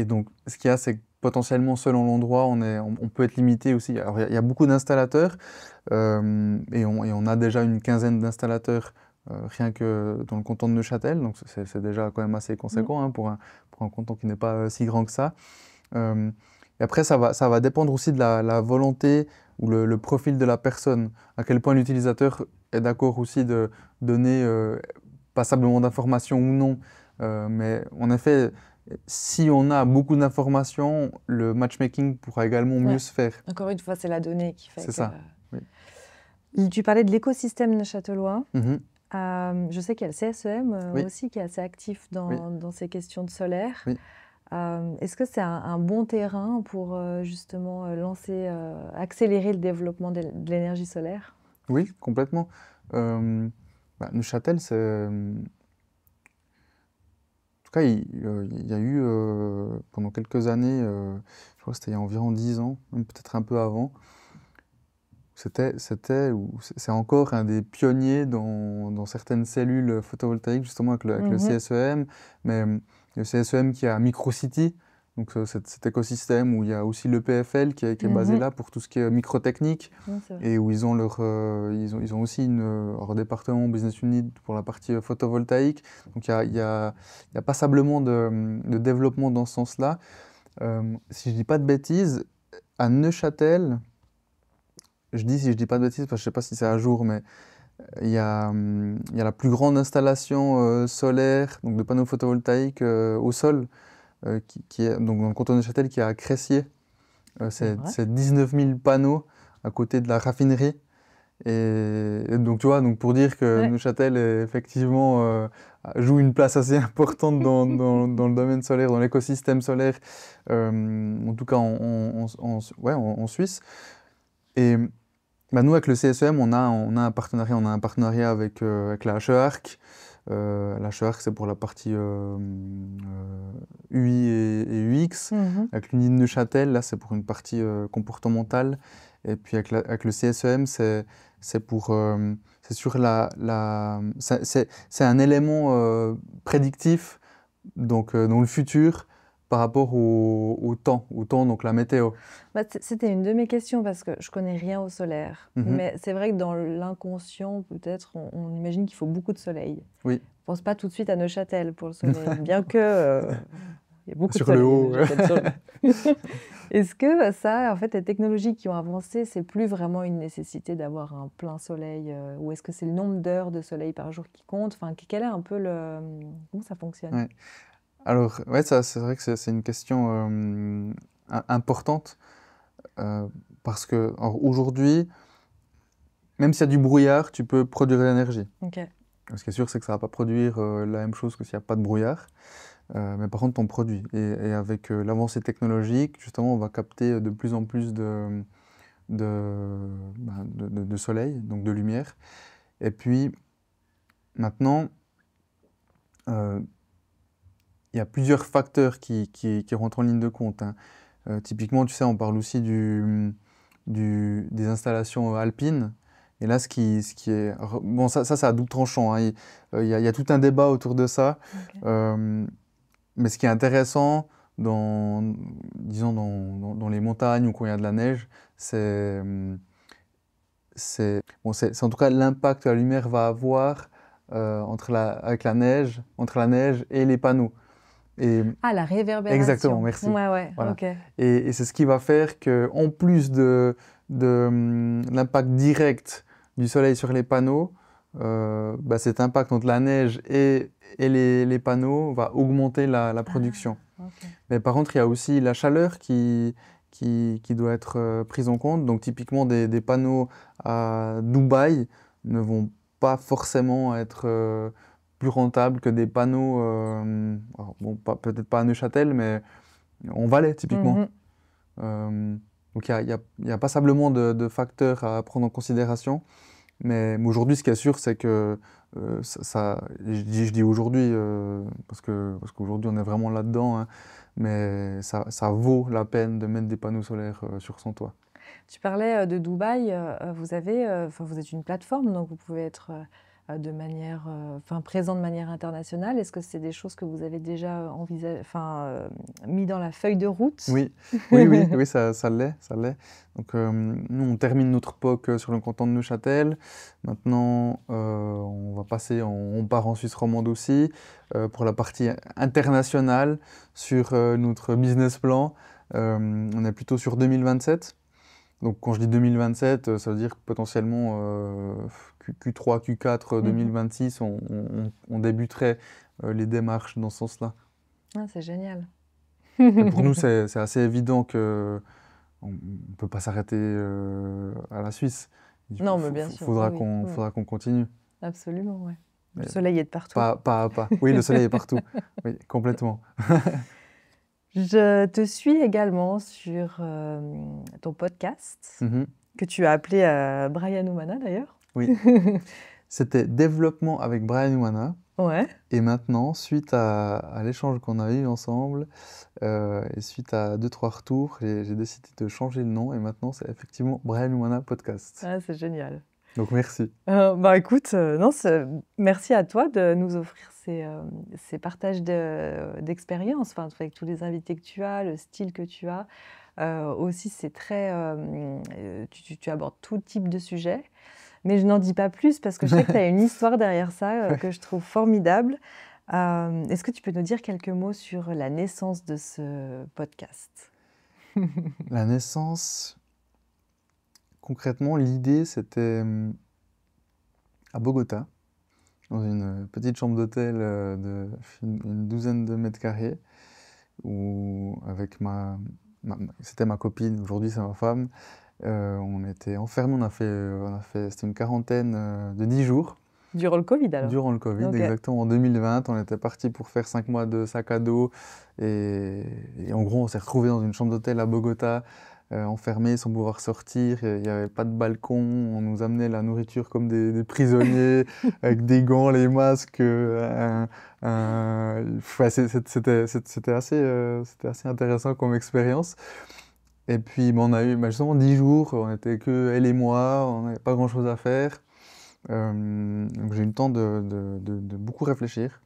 Et donc, ce qu'il y a, c'est que potentiellement selon l'endroit, on, est, on, peut être limité aussi. il y, a beaucoup d'installateurs euh, et, on, a déjà une quinzaine d'installateurs euh, rien que dans le canton de Neuchâtel, donc c'est, déjà quand même assez conséquent mmh. hein, pour, un, pour, un, canton qui n'est pas euh, si grand que ça. et après, ça va, ça va dépendre aussi de la, volonté ou le, le, profil de la personne, à quel point l'utilisateur est d'accord aussi de donner passablement d'informations ou non. mais en effet, si on a beaucoup d'informations, le matchmaking pourra également mieux se faire. Encore une fois, c'est la donnée qui fait. C'est ça. Oui. Tu parlais de l'écosystème neuchâtelois. Mhm. Euh, je sais qu'il y a le CSEM euh, aussi qui est assez actif dans, ces questions de solaire. Euh, est-ce que c'est un, bon terrain pour justement lancer, accélérer le développement de, l'énergie solaire Oui, complètement. Bah, Neuchâtel, c'est en tout cas, euh, il, y a eu euh, pendant quelques années, euh, je crois que c'était il y a environ 10 ans, peut-être un peu avant, c'était, c'était, c'est encore un des pionniers dans, certaines cellules photovoltaïques, justement avec le, CSEM, mhm. e mais le CSEM qui a MicroCity, donc euh, cet, cet, écosystème où il y a aussi le PFL qui, est, basé mhm. là pour tout ce qui est microtechnique technique et où ils ont leur euh, ils, ont, ils ont aussi une, euh, leur département business unit pour la partie photovoltaïque. Donc il y a, il y a, passablement de, développement dans ce sens-là. si je dis pas de bêtises, à Neuchâtel, je dis si je dis pas de bêtises parce que je sais pas si c'est à jour, mais il y, a, hum, il y a la plus grande installation solaire donc de panneaux photovoltaïques au sol euh, qui, est donc dans le canton de Neuchâtel, qui a à Cressier. Euh, c'est 19 000 panneaux à côté de la raffinerie. Et, donc, tu vois, donc pour dire que Neuchâtel, effectivement, euh, joue une place assez importante dans, dans, le domaine solaire, dans l'écosystème solaire, en tout cas en, Suisse. Et bah, nous, avec le CSEM, on a, on a un partenariat, on a un partenariat avec, avec la HEARC, euh, la Shark, c'est pour la partie UI euh, euh, et, UX. Mhm. Avec l'UNI de Neuchâtel, là, c'est pour une partie comportementale. Et puis avec, le CSEM, c'est pour c'est la, c'est un élément prédictif donc dans le futur par rapport au, temps, au temps, donc la météo bah, C'était une de mes questions parce que je connais rien au solaire. Mhm. Mais c'est vrai que dans l'inconscient, peut-être, on, imagine qu'il faut beaucoup de soleil. Oui. On pense pas tout de suite à Neuchâtel pour le soleil, bien que. Euh, y a beaucoup de soleil, le haut. Est-ce que ça, en fait, les technologies qui ont avancé, c'est plus vraiment une nécessité d'avoir un plein soleil euh, Ou est-ce que c'est le nombre d'heures de soleil par jour qui compte Enfin, quel est un peu le. Hum, comment ça fonctionne alors, ouais, c'est vrai que c'est une question euh, importante euh, parce que aujourd'hui, même s'il y a du brouillard, tu peux produire de l'énergie. Ce qui est sûr, c'est que ça ne va pas produire euh, la même chose que s'il n'y a pas de brouillard. mais par contre, on produit. Et, avec l'avancée technologique, justement, on va capter de plus en plus de bah, soleil, donc de lumière. Et puis, maintenant, il y a plusieurs facteurs qui, qui, rentrent en ligne de compte. Hein. Euh, typiquement, tu sais, on parle aussi du, des installations alpines. Et là, ce qui, ce qui est... Bon, ça, ça c'est à double tranchant. Hein. Euh, il, y a, tout un débat autour de ça. Euh, mais ce qui est intéressant dans, disons, dans, dans, les montagnes ou il y a de la neige, c'est... C'est bon, en tout cas l'impact que la lumière va avoir entre la, avec la neige, entre la neige et les panneaux ah, la réverbération. Exactement, merci. Ouais, ouais, ok. Et, c'est ce qui va faire qu'en plus de, de, hum, l'impact direct du soleil sur les panneaux, euh, bah, cet impact entre la neige et, et les, les, panneaux va augmenter la, la ah, production. Mais par contre, il y a aussi la chaleur qui, qui, qui doit être euh, prise en compte. Donc, typiquement, des, des panneaux à Dubaï ne vont pas forcément être. Euh, plus rentable que des panneaux, euh, peut-être pas à Neuchâtel, mais en Valais typiquement. Mhm. Euh, donc il y a, y, a, passablement de, facteurs à prendre en considération. Mais, aujourd'hui, ce qui est sûr, c'est que euh, ça, je dis, aujourd'hui, parce qu'aujourd'hui parce qu'aujourd'hui on est vraiment là-dedans, hein, mais ça, vaut la peine de mettre des panneaux solaires sur son toit. Tu parlais de Dubaï, vous, avez, vous êtes une plateforme, donc vous pouvez être euh, de manière, euh, enfin présent de manière internationale. Est-ce que c'est des choses que vous avez déjà envisagé, enfin euh, mis dans la feuille de route Oui, oui, oui, ça, ça l'est, ça l'est. Donc nous, on termine notre POC sur le canton de Neuchâtel. Maintenant, on va passer, on, part en Suisse romande aussi pour la partie internationale sur notre business plan. on est plutôt sur 2027. Donc quand je dis 2027, ça veut dire potentiellement Q, 3 Q4 2026, on, débuterait euh, les démarches dans ce sens-là. Ah, c'est génial. pour nous, c'est assez évident que on ne peut pas s'arrêter euh, à la Suisse. Il non, mais bien sûr. Faudra ah qu'on, mm. faudra continue. Absolument, oui. Le soleil est de partout. Pas, pas, pas. Oui, le soleil est partout. Oui, complètement. Je te suis également sur euh, ton podcast mm-hmm. que tu as appelé Brian Oumana d'ailleurs. Oui. C'était développement avec Brian Wana. Ouais. Et maintenant, suite à, l'échange qu'on a eu ensemble, euh, et suite à deux, trois retours, j'ai décidé de changer le nom. Et maintenant, c'est effectivement Brian Wana Podcast. Ah, c'est génial. Donc, merci. Euh, bah, écoute, euh, non, merci à toi de nous offrir ces, partages d'expérience, enfin, avec tous les invités que tu as, le style que tu as. aussi, c'est très. Tu, tu, abordes tout type de sujet. Mais je n'en dis pas plus parce que je sais que tu as une histoire derrière ça euh, que je trouve formidable. Euh, est-ce que tu peux nous dire quelques mots sur la naissance de ce podcast La naissance, concrètement, l'idée, c'était euh, à Bogota, dans une petite chambre d'hôtel de une douzaine de mètres carrés, où avec c'était ma copine, aujourd'hui c'est ma femme, euh, on était enfermés, on a fait, fait c'était une quarantaine euh, de dix jours. Durant le Covid alors Durant le Covid, exactement. En 2020, on était parti pour faire cinq mois de sac à dos. Et, en gros, on s'est retrouvé dans une chambre d'hôtel à Bogota, euh, enfermés sans pouvoir sortir. Il n'y avait pas de balcon. On nous amenait la nourriture comme des, prisonniers, avec des gants, les masques. c'était assez intéressant comme expérience. Et puis ben, on a eu malheureusement justement 10 jours, on n'était que elle et moi, on n'avait pas grand chose à faire. Euh, donc j'ai eu le temps de, beaucoup réfléchir.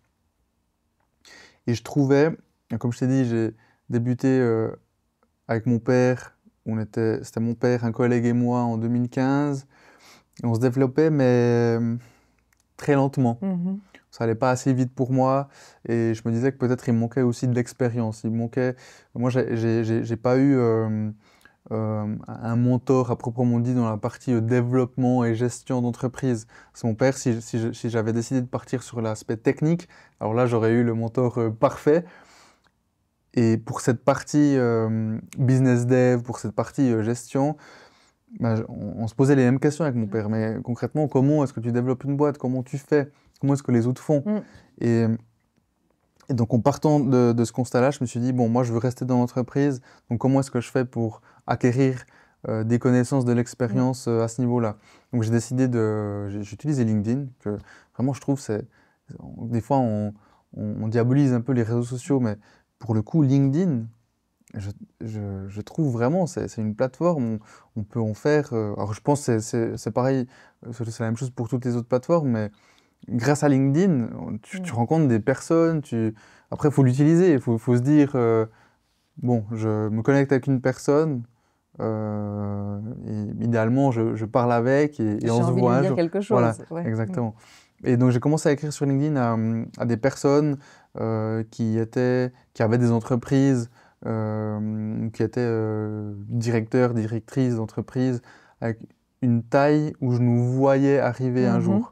Et je trouvais, comme je t'ai dit, j'ai débuté euh, avec mon père, était, c'était mon père, un collègue et moi en 2015. On se développait, mais euh, très lentement. Mm-hmm ça allait pas assez vite pour moi et je me disais que peut-être il manquait aussi de l'expérience. Il manquait, moi j'ai pas eu euh, euh, un mentor à proprement dit dans la partie euh, développement et gestion d'entreprise. mon père. Si, j'avais décidé de partir sur l'aspect technique, alors là j'aurais eu le mentor parfait. Et pour cette partie business dev, pour cette partie gestion, bah, on se posait les mêmes questions avec mon mmh. père. Mais concrètement, comment est-ce que tu développes une boîte Comment tu fais comment est-ce que les autres font mm. et, donc en partant de, ce constat-là, je me suis dit, bon, moi je veux rester dans l'entreprise, donc comment est-ce que je fais pour acquérir euh, des connaissances, de l'expérience euh, à ce niveau-là. Donc j'ai décidé de... J'ai utilisé LinkedIn, que vraiment je trouve c'est... Des fois on, diabolise un peu les réseaux sociaux, mais pour le coup LinkedIn, je, trouve vraiment c'est une plateforme, on, peut en faire... Euh, alors je pense que c'est pareil, c'est la même chose pour toutes les autres plateformes, mais grâce à LinkedIn, tu, mm. rencontres des personnes. Tu... Après, il faut l'utiliser. Il faut, se dire euh, bon, je me connecte avec une personne. Euh, idéalement, je, parle avec et, on se voit. De quelque chose. Voilà, exactement. Et donc, j'ai commencé à écrire sur LinkedIn à, des personnes euh, qui, étaient, qui avaient des entreprises, qui étaient directeurs, directrices d'entreprises, avec une taille où je nous voyais arriver un mm-hmm. jour.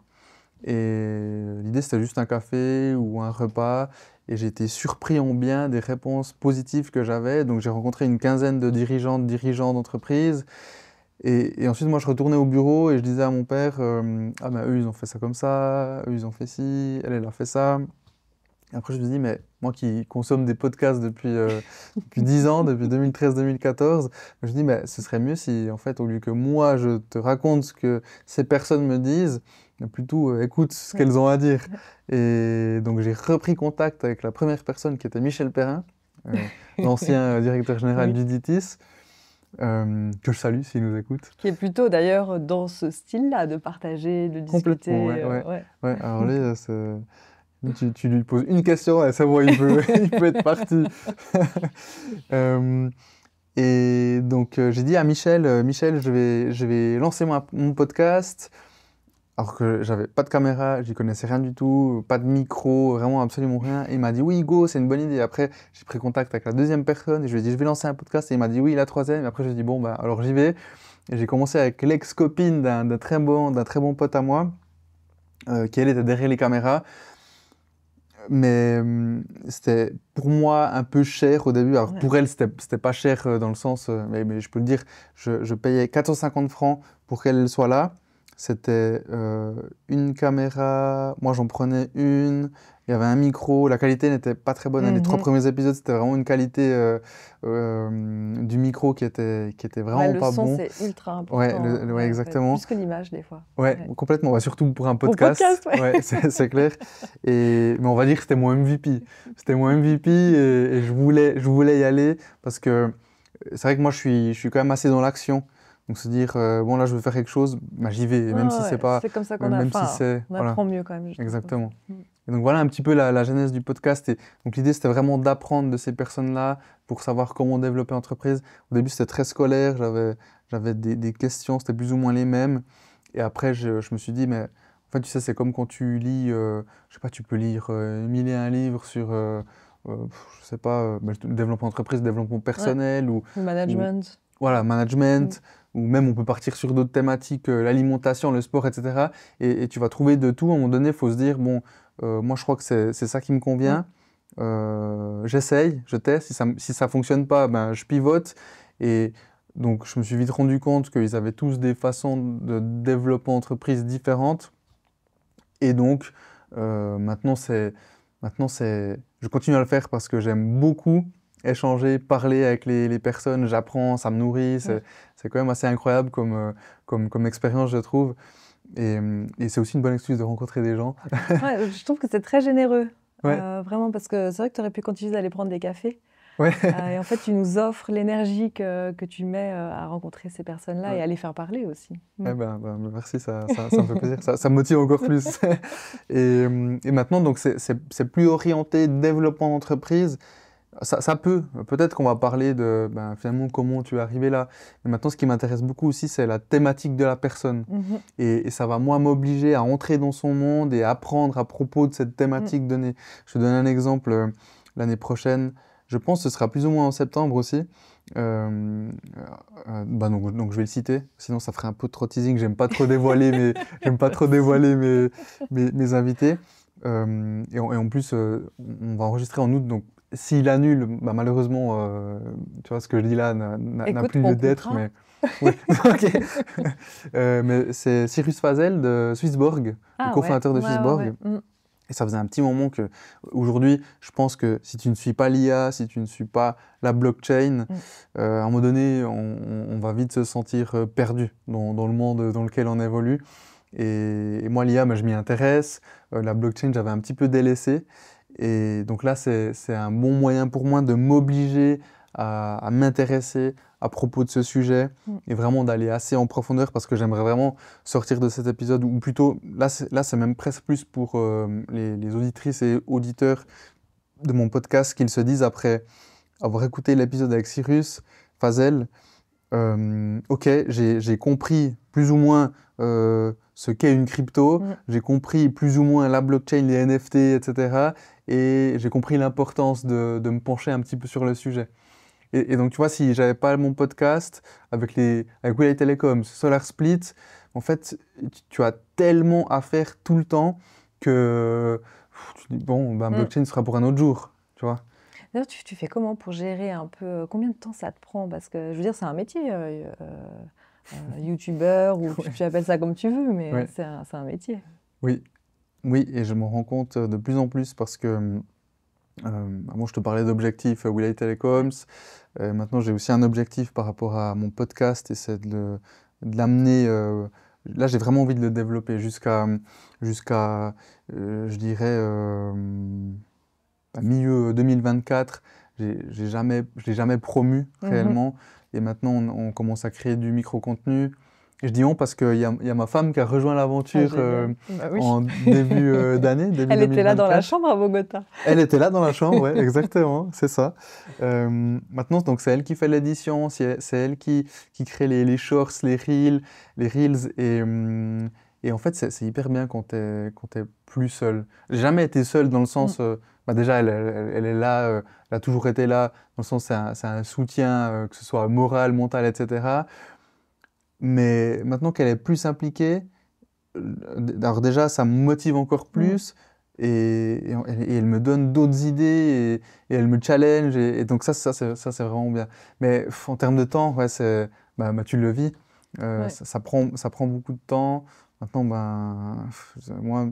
Et l'idée, c'était juste un café ou un repas. Et j'ai été surpris en bien des réponses positives que j'avais. Donc j'ai rencontré une quinzaine de dirigeants, dirigeants d'entreprises. Et, ensuite, moi, je retournais au bureau et je disais à mon père euh, Ah, ben eux, ils ont fait ça comme ça, eux, ils ont fait ci, elle, elle a fait ça. Et après, je me dis Mais moi qui consomme des podcasts depuis, euh, depuis 10 ans, depuis 2013-2014, je me dis Mais ce serait mieux si, en fait, au lieu que moi, je te raconte ce que ces personnes me disent, plutôt euh, écoute ce qu'elles ont à dire. Et donc j'ai repris contact avec la première personne qui était Michel Perrin, euh, l'ancien euh, directeur général d'UDITIS du que je salue s'il nous écoute. Qui est plutôt d'ailleurs dans ce style-là, de partager, de discuter. Complètement, ouais, alors lui, tu, lui poses une question, à savoir, il peut, il peut être parti. et donc j'ai dit à Michel, Michel, je vais, je vais lancer mon podcast alors que j'avais pas de caméra, j'y connaissais rien du tout, pas de micro, vraiment absolument rien. Et il m'a dit oui, go, c'est une bonne idée. après, j'ai pris contact avec la deuxième personne et je lui ai dit je vais lancer un podcast. Et il m'a dit oui, la troisième. Et après, j'ai dit bon, bah alors j'y vais. Et j'ai commencé avec l'ex-copine d'un très, bon, très bon pote à moi, euh, qui elle était derrière les caméras. Mais euh, c'était pour moi un peu cher au début. Alors pour elle, c'était pas cher euh, dans le sens, mais, je peux le dire, je, je payais 450 francs pour qu'elle soit là. C'était euh, une caméra, moi j'en prenais une, il y avait un micro, la qualité n'était pas très bonne. Les trois mhm. premiers épisodes, c'était vraiment une qualité euh, euh, du micro qui était, qui était vraiment pas bon. Le son, c'est ultra important. Hein. Ouais, ouais exactement. Plus que l'image, des fois. Ouais, complètement. surtout pour un podcast. c'est clair. Et, mais on va dire que c'était mon MVP. C'était mon MVP et, et, je, voulais, je voulais y aller parce que c'est vrai que moi, je suis, je suis quand même assez dans l'action. Donc se dire, euh, bon là je veux faire quelque chose, bah, j'y vais, même si c'est pas... C'est comme ça qu'on même si on voilà. apprend mieux quand même. Exactement. Mm. Et donc voilà un petit peu la, la genèse du podcast. Et donc l'idée c'était vraiment d'apprendre de ces personnes-là pour savoir comment développer l'entreprise. Au début c'était très scolaire, j'avais, des, questions, c'était plus ou moins les mêmes. Et après je, je me suis dit, mais en fait tu sais c'est comme quand tu lis, euh, je sais pas, tu peux lire euh, mille et un livres sur... je sais pas, bah, développement entreprise, développement personnel ou... Management. voilà, management. Mm ou même on peut partir sur d'autres thématiques, euh, l'alimentation, le sport, etc. Et, tu vas trouver de tout. À un moment donné, il faut se dire, bon, euh, moi je crois que c'est ça qui me convient. Mm. Euh, j'essaye, je teste. Si ça ne si ça fonctionne pas, ben, je pivote. Et donc je me suis vite rendu compte qu'ils avaient tous des façons de développer entreprise différentes. Et donc maintenant, c'est maintenant je continue à le faire parce que j'aime beaucoup échanger, parler avec les, les personnes. J'apprends, ça me nourrit. C'est quand même assez incroyable comme, euh, comme, expérience, je trouve. Et, c'est aussi une bonne excuse de rencontrer des gens. je trouve que c'est très généreux. Euh, vraiment, parce que c'est vrai que tu aurais pu continuer d'aller prendre des cafés. Euh, et en fait, tu nous offres l'énergie que, que, tu mets à rencontrer ces personnes-là et à les faire parler aussi. Mm. Eh ben, ben, ben, merci, ça, ça, me fait plaisir. Ça, me motive encore plus. et, maintenant, donc, c'est plus orienté développement d'entreprise ça, peut. Peut-être qu'on va parler de ben, finalement comment tu es arrivé là. Mais maintenant, ce qui m'intéresse beaucoup aussi, c'est la thématique de la personne. Mhm. et, ça va, moi, m'obliger à entrer dans son monde et apprendre à propos de cette thématique mm. donnée. Je te donne un exemple. Euh, l'année prochaine, je pense que ce sera plus ou moins en septembre aussi. Euh, euh, ben, donc, donc, je vais le citer, sinon ça ferait un peu trop teasing, j'aime pas trop dévoiler mes, j'aime pas trop dévoiler invités. et, en, et, en, plus, on va enregistrer en août, donc s'il annule, bah, malheureusement, euh, tu vois, ce que je dis là n'a plus lieu d'être. Mais, euh, mais c'est Cyrus Fazel de Swissborg, le ah cofondateur de Swissborg. Mm. Et ça faisait un petit moment que, aujourd'hui, je pense que si tu ne suis pas l'IA, si tu ne suis pas la blockchain, mm. euh, à un moment donné, on, va vite se sentir perdu dans, le monde dans lequel on évolue. Et, moi, l'IA, bah, je m'y intéresse. la blockchain, j'avais un petit peu délaissé. Et donc là, c'est un bon moyen pour moi de m'obliger à, m'intéresser à propos de ce sujet mm. et vraiment d'aller assez en profondeur parce que j'aimerais vraiment sortir de cet épisode, ou plutôt, là, c'est même presque plus pour euh, les, auditrices et auditeurs de mon podcast qu'ils se disent après avoir écouté l'épisode avec Cyrus, Fazel, euh, ok, j'ai compris plus ou moins. Euh, ce qu'est une crypto, mm. j'ai compris plus ou moins la blockchain, les NFT, etc. Et j'ai compris l'importance de, de, me pencher un petit peu sur le sujet. Et, donc, tu vois, si j'avais pas mon podcast avec les avec Solar Split, en fait, tu, as tellement à faire tout le temps que tu te dis, bon, ben, mm. blockchain sera pour un autre jour, tu vois. D'ailleurs, tu, fais comment pour gérer un peu euh, Combien de temps ça te prend Parce que, je veux dire, c'est un métier. Euh, euh, euh, youtubeur, ou tu, appelles ça comme tu veux, mais c'est un, métier. Oui. oui, et je m'en rends compte de plus en plus parce que euh, avant, bah, je te parlais d'objectifs euh, Telecoms. Euh, maintenant, j'ai aussi un objectif par rapport à mon podcast et c'est de, l'amener. là, j'ai vraiment envie de le développer jusqu'à, jusqu'à je dirais, à milieu 2024. J'ai, jamais, l'ai jamais promu mhm. réellement. Et maintenant, on, commence à créer du micro-contenu. Je dis on parce qu'il y, a ma femme qui a rejoint l'aventure ah, euh, bah en début euh, d'année. Elle était là dans la chambre à Bogota. Elle était là dans la chambre, oui, exactement, c'est ça. Euh, maintenant, donc c'est elle qui fait l'édition, c'est elle qui, crée les, shorts, les reels, les reels et, hum, en fait, c'est hyper bien quand tu es, plus seul. jamais été seul dans le sens, mm bah déjà, elle, elle, est là, euh, elle a toujours été là, dans le sens c'est un, un, soutien, euh, que ce soit moral, mental, etc. Mais maintenant qu'elle est plus impliquée, euh, alors déjà, ça me motive encore plus. Et, elle me donne d'autres idées et, elle me challenge. Et, donc ça, ça c'est vraiment bien. Mais en termes de temps, ouais, bah, bah, tu le vis. ça, ça, prend, ça prend beaucoup de temps. Maintenant, ben, moi,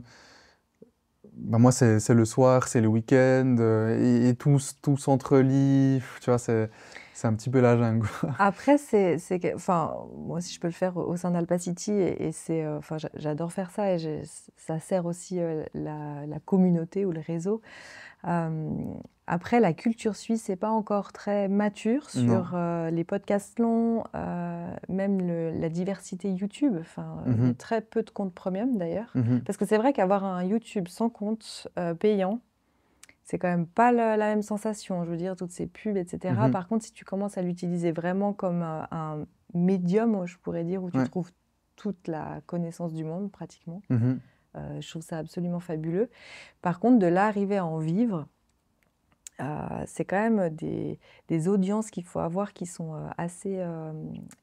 bah moi, c'est le soir, c'est le week-end, euh, et, tous tous entre tu vois, c'est... C'est un petit peu la jungle. Après, c'est, enfin, moi aussi je peux le faire au sein d'Alpa City et, c'est, euh, enfin, j'adore faire ça et ça sert aussi euh, la, communauté ou le réseau. Euh, après, la culture suisse n'est pas encore très mature sur les podcasts longs, même la diversité YouTube. Enfin, mhm. très peu de comptes premium d'ailleurs, mhm. parce que c'est vrai qu'avoir un YouTube sans compte payant c'est quand même pas la même sensation. Je veux dire, toutes ces pubs, etc. Mhm. Par contre, si tu commences à l'utiliser vraiment comme euh, un médium, je pourrais dire, où tu trouves toute la connaissance du monde pratiquement, mhm. euh, je trouve ça absolument fabuleux. Par contre, de l'arriver à en vivre, euh, c'est quand même des, des audiences qu'il faut avoir qui sont assez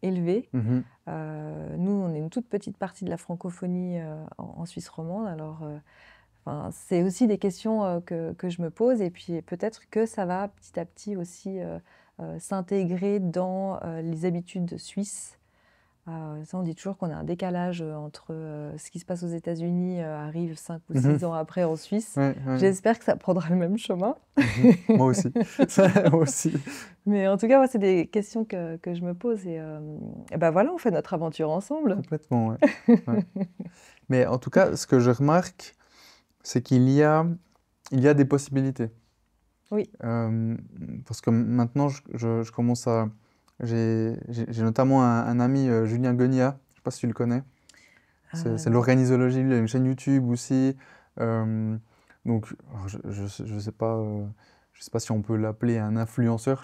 élevées. Mhm. nous, on est une toute petite partie de la francophonie en, en, Suisse romande, alors c'est aussi des questions euh, que, je me pose et puis peut-être que ça va petit à petit aussi euh, euh, s'intégrer dans les habitudes suisses. Ça, on dit toujours qu'on a un décalage entre ce qui se passe aux États-Unis arrive cinq ou six mhm. ans après en Suisse. J'espère que ça prendra le même chemin. Mhm. Moi aussi. aussi. Mais en tout cas, c'est des questions que, je me pose. Et, euh, ben voilà, on fait notre aventure ensemble. Complètement, Mais en tout cas, ce que je remarque, c'est qu'il y a, il y a des possibilités. Oui. Euh, parce que maintenant, je, commence à. J'ai notamment un, ami, euh, Julien Gonia, je ne sais pas si tu le connais. Ah, c'est l'organisologie, il a une chaîne YouTube aussi. Euh, donc, je ne sais pas. sais pas si on peut l'appeler un influenceur,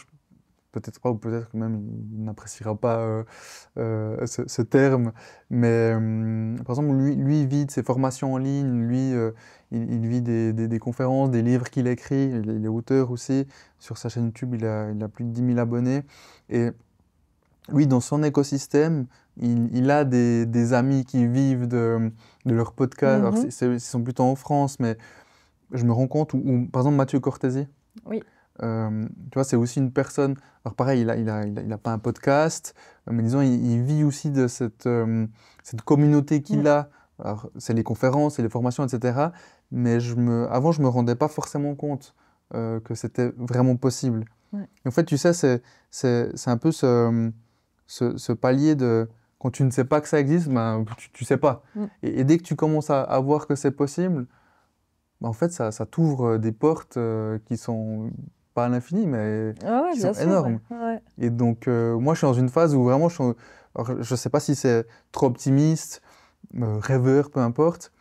peut-être pas, ou peut-être même il n'appréciera pas euh, euh, ce, terme, mais hum, par exemple, lui, lui vit de ses formations en ligne, lui, euh, il, vit des, des, conférences, des livres qu'il écrit, il, est auteur aussi, sur sa chaîne YouTube, il a, plus de 10 000 abonnés, et lui, dans son écosystème, il, a des, amis qui vivent de, de leur podcast, mhm. ils sont plutôt en France, mais je me rends compte, ou par exemple Mathieu Cortési, oui. Euh, tu vois, c'est aussi une personne. Alors, pareil, il n'a a, il a, il a pas un podcast, mais disons, il, vit aussi de cette, euh, cette communauté qu'il mm. a. Alors, c'est les conférences, c'est les formations, etc. Mais je me, avant, je ne me rendais pas forcément compte euh, que c'était vraiment possible. En fait, tu sais, c'est un peu ce, ce, palier de quand tu ne sais pas que ça existe, ben, tu ne sais pas. Mm. Et, dès que tu commences à, voir que c'est possible, ben, en fait, ça, t'ouvre des portes qui sont pas à l'infini, mais ah énorme Et donc, euh, moi, je suis dans une phase où vraiment, je ne sais pas si c'est trop optimiste, euh, rêveur, peu importe,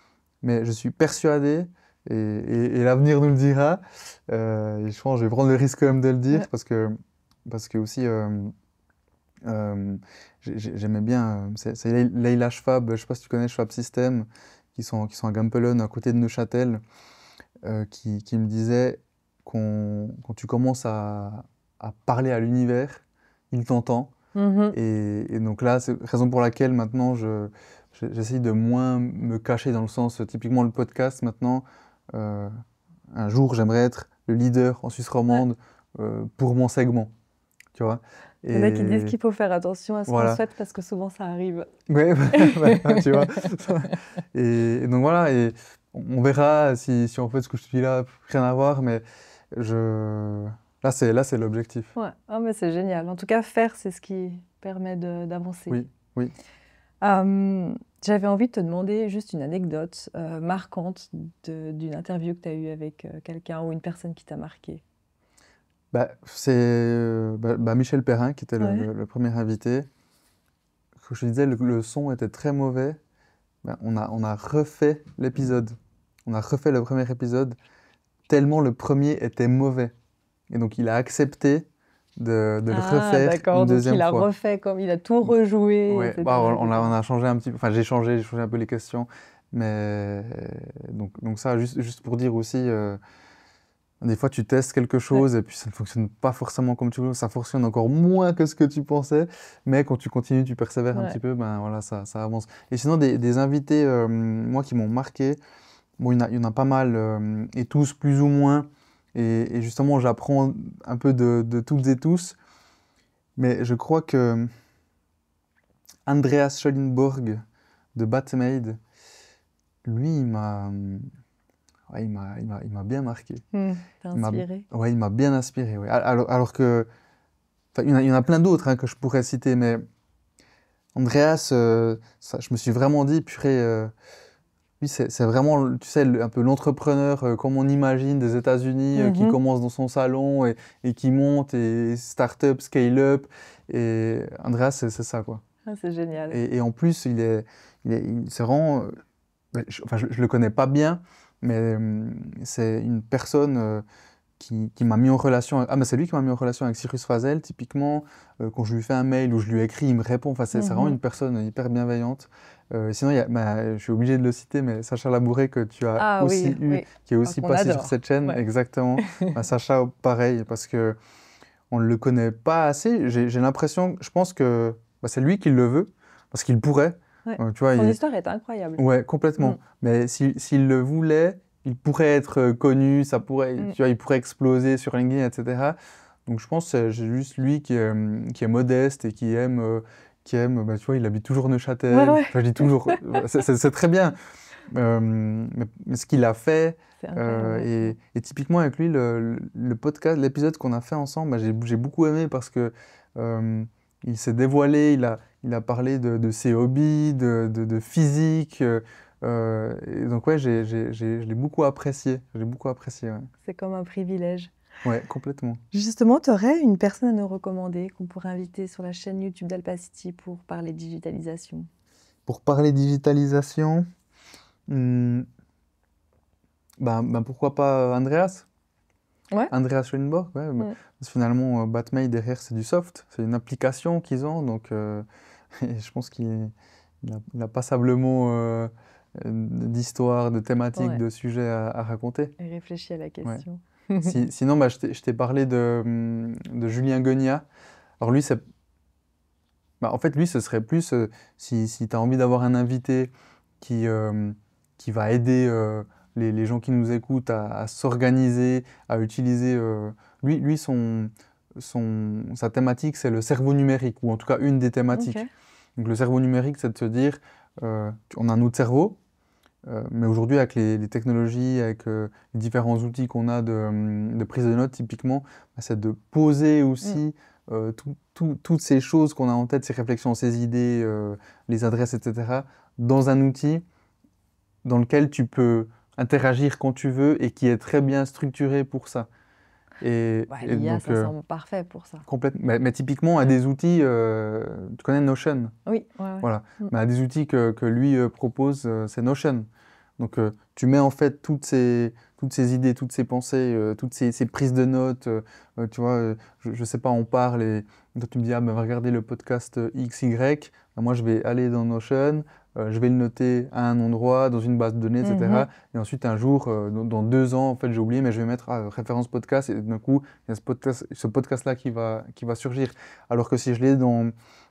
mais je suis persuadé, et, l'avenir nous le dira, euh, je pense que je vais prendre le risque quand même de le dire, parce, que, parce que aussi, j'aimais bien, c'est Leila Schwab, je ne sais pas si tu connais Schwab System, qui sont, qui sont à Gampelon, à côté de Neuchâtel, qui, qui me disait quand, tu commences à, parler à l'univers, il t'entend. Mm-hmm. Et, donc là, c'est la raison pour laquelle maintenant j'essaye de moins me cacher dans le sens, typiquement le podcast maintenant, euh, un jour j'aimerais être le leader en Suisse romande euh, pour mon segment. Tu vois et... Il y en a qui disent qu'il faut faire attention à ce qu'on souhaite parce que souvent ça arrive. Oui, tu vois. et, donc voilà, et on verra si, en fait ce que je suis là, rien à voir, mais je... Là, c'est là, c'est l'objectif. Ouais. Ah, mais c'est génial. En tout cas, faire, c'est ce qui permet d'avancer. Oui, oui. Euh, j'avais envie de te demander juste une anecdote euh, marquante d'une interview que tu as eue avec euh, quelqu'un ou une personne qui t'a marqué. Bah, c'est bah, bah, Michel Perrin qui était le, premier invité. Comme je disais, le, le, son était très mauvais. Bah, on, a, on a refait l'épisode. On a refait le premier épisode tellement le premier était mauvais. Et donc il a accepté de, le ah, refaire une deuxième il Il a refait comme il a tout rejoué. Oui, bah, on, a, changé un petit, peu. enfin j'ai changé, j'ai changé un peu les questions, mais donc, donc ça juste, juste pour dire aussi. Euh, des fois, tu testes quelque chose et puis ça ne fonctionne pas forcément comme tu veux, ça fonctionne encore moins que ce que tu pensais, mais quand tu continues, tu persévères un petit peu, ben voilà, ça, ça avance. Et sinon, des, des invités, euh, moi, qui m'ont marqué, Bon, il y en a, pas mal, euh, et tous plus ou moins. Et, justement, j'apprends un peu de, toutes et tous. Mais je crois que Andreas Schollenborg de Batmaid, lui, il m'a. Ouais, il m'a bien marqué. Hmm, il inspiré. Ouais, il m'a bien inspiré. Ouais. Alors, alors, que. Il y, en a plein d'autres hein, que je pourrais citer, mais Andreas, euh, ça, je me suis vraiment dit, purée. Euh, c'est vraiment, tu sais, un peu l'entrepreneur, euh, comme on imagine, des États-Unis, euh, qui mhm. commence dans son salon et, qui monte, et start-up, scale-up. Et Andreas, c'est ça, quoi. Ah, c'est génial. Et, en plus, il est, il vraiment, euh, enfin, je, le connais pas bien, mais c'est une personne qui, m'a mis en relation. Ah, mais c'est lui qui m'a mis en relation avec Cyrus Fazel, typiquement. quand je lui fais un mail ou je lui écris, il me répond. Enfin, c'est vraiment mhm. une personne hyper bienveillante. Euh, sinon, y bah, je suis obligé de le citer, mais Sacha Labouret, que tu as ah aussi eu, qui est aussi passé sur cette chaîne, exactement. Bah, Sacha, pareil, parce que on ne le connaît pas assez. J'ai l'impression, je pense que bah, c'est lui qui le veut, parce qu'il pourrait. Euh, tu vois, Son histoire est incroyable. Ouais, complètement. Mm. Mais s'il le voulait, il pourrait être euh, connu, ça pourrait, mm. tu vois, il pourrait exploser sur LinkedIn, etc. Donc je pense que c'est juste lui qui euh, qui est, modeste et qui aime, qui aime, bah, tu vois, il habite toujours Neuchâtel. Enfin, je dis toujours, c'est très bien. Euh, mais ce qu'il a fait, euh, et, typiquement avec lui, le, podcast, l'épisode qu'on a fait ensemble, bah, j'ai beaucoup aimé parce que euh, il s'est dévoilé, il a, il a parlé de, ses hobbies, de, de, physique. donc ouais, j'ai, je l'ai beaucoup apprécié. J'ai beaucoup apprécié. C'est comme un privilège. Ouais, complètement. Justement, tu aurais une personne à nous recommander qu'on pourrait inviter sur la chaîne YouTube d'AlpaCity pour parler digitalisation Pour parler digitalisation, hmm, ben, ben, pourquoi pas euh, Andreas ouais. Andreas Schoenborg, ouais, ben, finalement, euh, Batmail derrière, c'est du soft, c'est une application qu'ils ont, donc euh, je pense qu'il a, a, passablement d'histoires, de thématiques, de sujets à, raconter. Et réfléchis à la question. sinon, bah, je t'ai parlé de, Julien Gonia. Alors lui, bah, en fait, lui, ce serait plus euh, si, tu as envie d'avoir un invité qui, euh, va aider euh, les, gens qui nous écoutent à, s'organiser, à utiliser. lui, son, sa thématique, c'est le cerveau numérique, ou en tout cas une des thématiques. Donc, le cerveau numérique, c'est de se dire on a notre cerveau, euh, mais aujourd'hui, avec les, technologies, avec euh, les différents outils qu'on a de, hum, prise de notes, typiquement, bah, c'est de poser aussi mm. euh, toutes ces choses qu'on a en tête, ces réflexions, ces idées, les adresses, etc., dans un outil dans lequel tu peux interagir quand tu veux et qui est très bien structuré pour ça. Et, bah, ça euh, parfait pour ça. Complètement. Mais, typiquement, à mm. des outils, euh, tu connais Notion Oui. Voilà. Mm. Mais à des outils que, lui euh, propose, c'est Notion. Donc, tu mets en fait toutes ces, toutes ces idées, toutes ces pensées, toutes ces, prises de notes. tu vois, je, ne sais pas, on parle et toi, tu me dis, ah, ben, regardez le podcast XY. Ben, moi, je vais aller dans Notion, euh, je vais le noter à un endroit, dans une base de données, etc. Mhm. Et ensuite, un jour, euh, dans, deux ans, en fait, j'ai oublié, mais je vais mettre ah, référence podcast, et d'un coup, il y a ce podcast-là qui, va, qui va surgir. Alors que si je l'ai dans,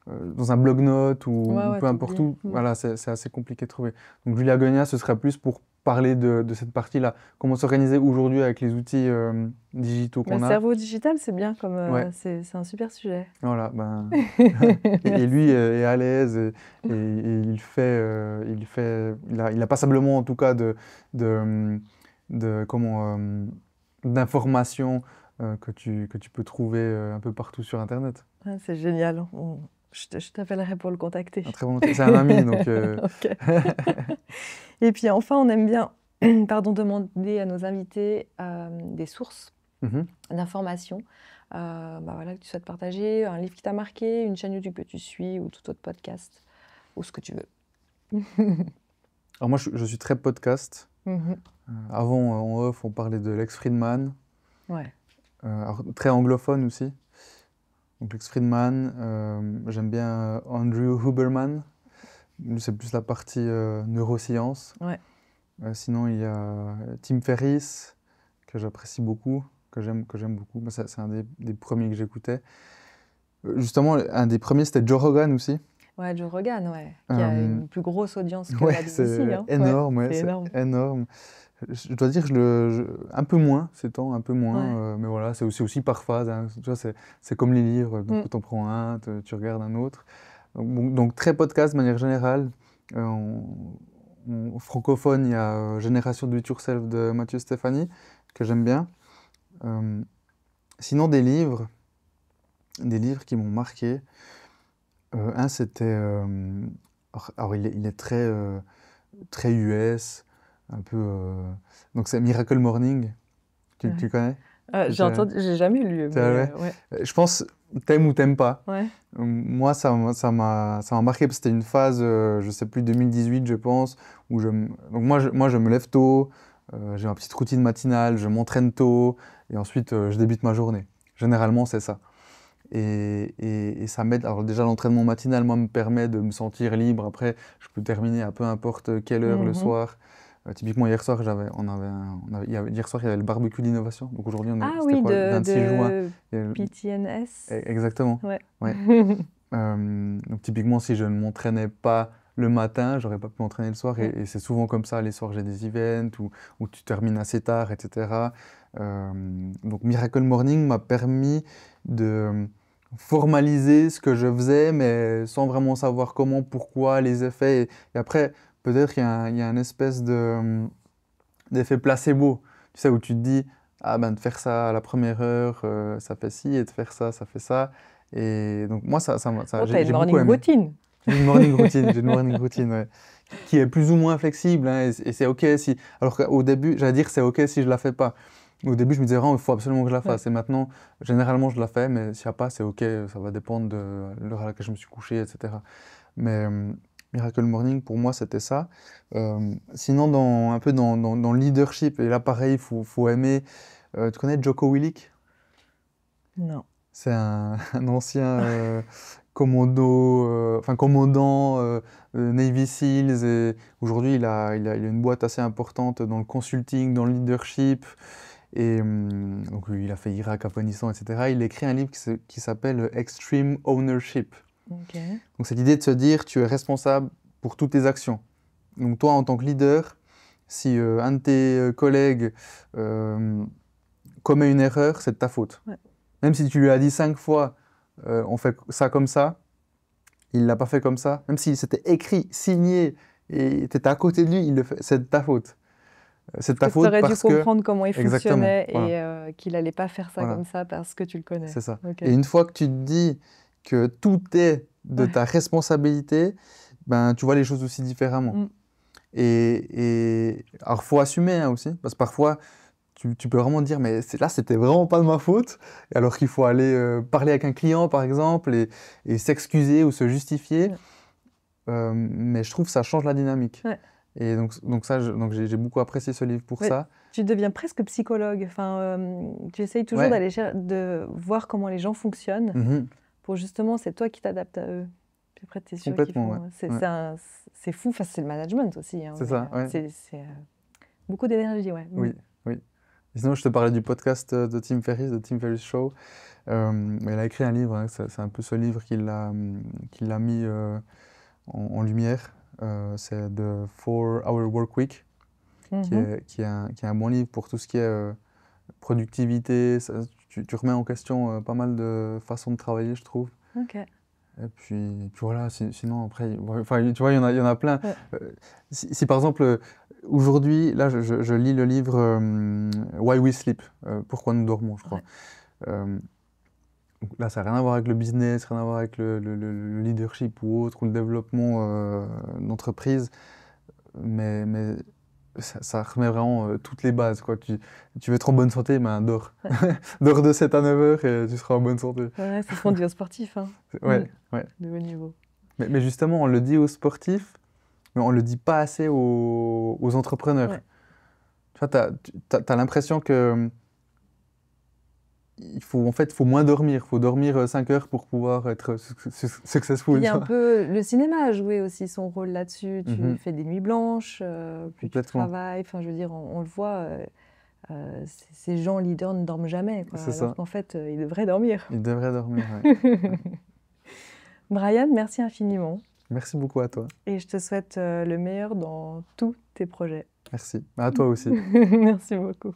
euh, dans un blog-note ou, peu importe où, mhm. voilà, c'est assez compliqué de trouver. Donc, Julia Gonia, ce serait plus pour parler de, cette partie-là. Comment s'organiser aujourd'hui avec les outils euh, digitaux qu'on a Le cerveau digital, c'est bien, comme euh, c'est un super sujet. Voilà, ben, et, lui euh, est à l'aise et, il fait, il fait, il a, il a, passablement en tout cas de, de comment, d'informations que tu que tu peux trouver un peu partout sur Internet. Ah, c'est génial. Je, t'appellerai pour le contacter. c'est un ami, donc. Euh, et puis enfin, on aime bien, pardon, demander à nos invités euh, des sources mm-hmm. d'informations. Euh, bah voilà, que tu souhaites partager, un livre qui t'a marqué, une chaîne YouTube que tu suis ou tout autre podcast, ou ce que tu veux. Alors moi, je, suis très podcast. Mm-hmm. avant, en off, on parlait de Lex Friedman. Ouais. très anglophone aussi. Donc Lex Friedman, euh, j'aime bien euh, Andrew Huberman, c'est plus la partie euh, neurosciences. sinon, il y a Tim Ferriss, que j'apprécie beaucoup, que j'aime beaucoup. Bah, c'est un des, premiers que j'écoutais. Justement, un des premiers, c'était Joe Rogan aussi. Ouais, Joe Rogan, ouais, qui a une plus grosse audience que ouais, la BBC. Hein. Énorme, ouais, c'est énorme je dois dire, un peu moins ces temps, un peu moins. Euh, mais voilà, c'est aussi, aussi par phase. Hein, c'est comme les livres. Donc, mm. tu en prends un, tu regardes un autre. Donc, très podcast de manière générale. En euh, francophone, il y a Génération euh, Génération de self de Mathieu Stéphanie, que j'aime bien. sinon, des livres, des livres qui m'ont marqué. un, c'était. alors, il est, il est, très, très US un peu. Euh, donc c'est Miracle Morning. Tu, connais euh, J'ai jamais lu. Euh, je pense, t'aimes ou t'aimes pas. Moi, ça, ça m'a, marqué parce que c'était une phase, je sais plus, 2018, je pense, où je, moi, je, me lève tôt, j'ai ma petite routine matinale, je m'entraîne tôt, et ensuite, je débute ma journée. Généralement, c'est ça. Et, ça m'aide. Alors déjà, l'entraînement matinal, moi, me permet de me sentir libre. Après, je peux terminer à peu importe quelle heure le mhm. soir. Euh, typiquement, hier soir, j'avais, on avait, hier soir, il y avait le barbecue d'innovation. Donc aujourd'hui, on est ah, oui, juin. de, le de PTNS. Exactement. Euh, donc typiquement, si je ne m'entraînais pas le matin, j'aurais pas pu m'entraîner le soir. Et, c'est souvent comme ça. Les soirs, j'ai des events où, tu termines assez tard, etc. Euh, donc Miracle Morning m'a permis de formaliser ce que je faisais, mais sans vraiment savoir comment, pourquoi, les effets. et après, peut-être qu'il y, a, un espèce de, hum, d'effet placebo, tu sais, où tu te dis, ah ben de faire ça à la première heure, euh, ça fait ci, et de faire ça, ça fait ça. Et donc moi, ça, ça, ça oh, j'ai, beaucoup Routine. une morning routine, j'ai une morning routine, qui est plus ou moins flexible. Hein, et, c'est ok si, alors qu'au début, j'allais dire c'est ok si je la fais pas. Au début, je me disais, oh, il faut absolument que je la fasse. Et maintenant, généralement, je la fais, mais s'il n'y a pas, c'est OK, ça va dépendre de l'heure à laquelle je me suis couché, etc. Mais hum, Miracle Morning, pour moi, c'était ça. Euh, sinon, dans, un peu dans, dans, le leadership, et là, pareil, il faut, faut, aimer. Euh, tu connais Joko Willick Non. C'est un, ancien euh, commando, enfin, commandant Navy SEALs. Et aujourd'hui, il a, il, a, il a une boîte assez importante dans le consulting, dans le leadership. Et hum, donc, il a fait Irak, Afghanistan, etc. Il écrit un livre qui s'appelle Extreme Ownership. Donc cette idée de se dire tu es responsable pour toutes tes actions. Donc toi en tant que leader, si euh, un de tes euh, collègues euh, commet une erreur, c'est de ta faute. Même si tu lui as dit cinq fois on fait ça comme ça, il l'a pas fait comme ça, même si c'était écrit, signé et tu étais à côté de lui, il le fait, c'est de ta faute. C'est de ta faute parce que... Tu aurais dû comprendre comment il fonctionnait et qu'il n'allait pas faire ça comme ça parce que tu le connais. C'est ça. Et une fois que tu te dis que tout est de ta responsabilité, ben, tu vois les choses aussi différemment. Mm. Et, et, alors, faut assumer hein, aussi, parce que parfois, tu, peux vraiment dire, mais là, c'était vraiment pas de ma faute, alors qu'il faut aller euh, parler avec un client, par exemple, et, s'excuser ou se justifier. Euh, mais je trouve que ça change la dynamique. Et donc, donc ça, j'ai beaucoup apprécié ce livre pour ça. Tu deviens presque psychologue. Enfin, euh, tu essayes toujours d'aller de voir comment les gens fonctionnent. Mm-hmm justement, c'est toi qui t'adaptes à eux. après, tu es sûr font. C'est fou, enfin, c'est le management aussi. Hein. c'est ça, C'est euh, beaucoup d'énergie, ouais. Oui, oui. sinon, je te parlais du podcast euh, de Tim Ferriss, de Tim Ferriss Show. Euh, il a écrit un livre, hein, c'est un peu ce livre qui l'a mm, mis euh, en, lumière. c'est The Four Hour Work Week, mm-hmm. qui, est, un, qui, est, un, bon livre pour tout ce qui est productivité, tu, remets en question euh, pas mal de façons de travailler, je trouve. Ok. Et puis, tu voilà, là sinon après, enfin, tu vois, il y, en a, y en a plein. Euh, si, par exemple, euh, aujourd'hui, là, je, lis le livre Why We Sleep, Pourquoi nous dormons, je crois. là, ça n'a rien à voir avec le business, rien à voir avec le, leadership ou autre, ou le développement d'entreprise. Mais, mais ça, remet vraiment euh, toutes les bases. Quoi. Tu, tu veux être en bonne santé, ben, dors. dors de 7 à 9 heures et tu seras en bonne santé. Ouais, c'est ce qu'on dit aux sportifs. Hein. Mm. Ouais, De haut niveau. Mais, justement, on le dit aux sportifs, mais on le dit pas assez aux, entrepreneurs. Tu vois, tu as, as l'impression que il faut en fait faut moins dormir, faut dormir 5 euh, heures pour pouvoir être euh, successful. Il y un peu le cinéma a joué aussi son rôle là-dessus. Tu mhm. fais des nuits blanches, euh, tu travailles. Enfin, je veux dire, on, le voit. ces gens leaders ne dorment jamais, quoi, alors qu'en fait, ils devraient dormir. Ils devraient dormir. Ouais. Brian, merci infiniment. Merci beaucoup à toi. Et je te souhaite le meilleur dans tous tes projets. Merci. À toi aussi. merci beaucoup.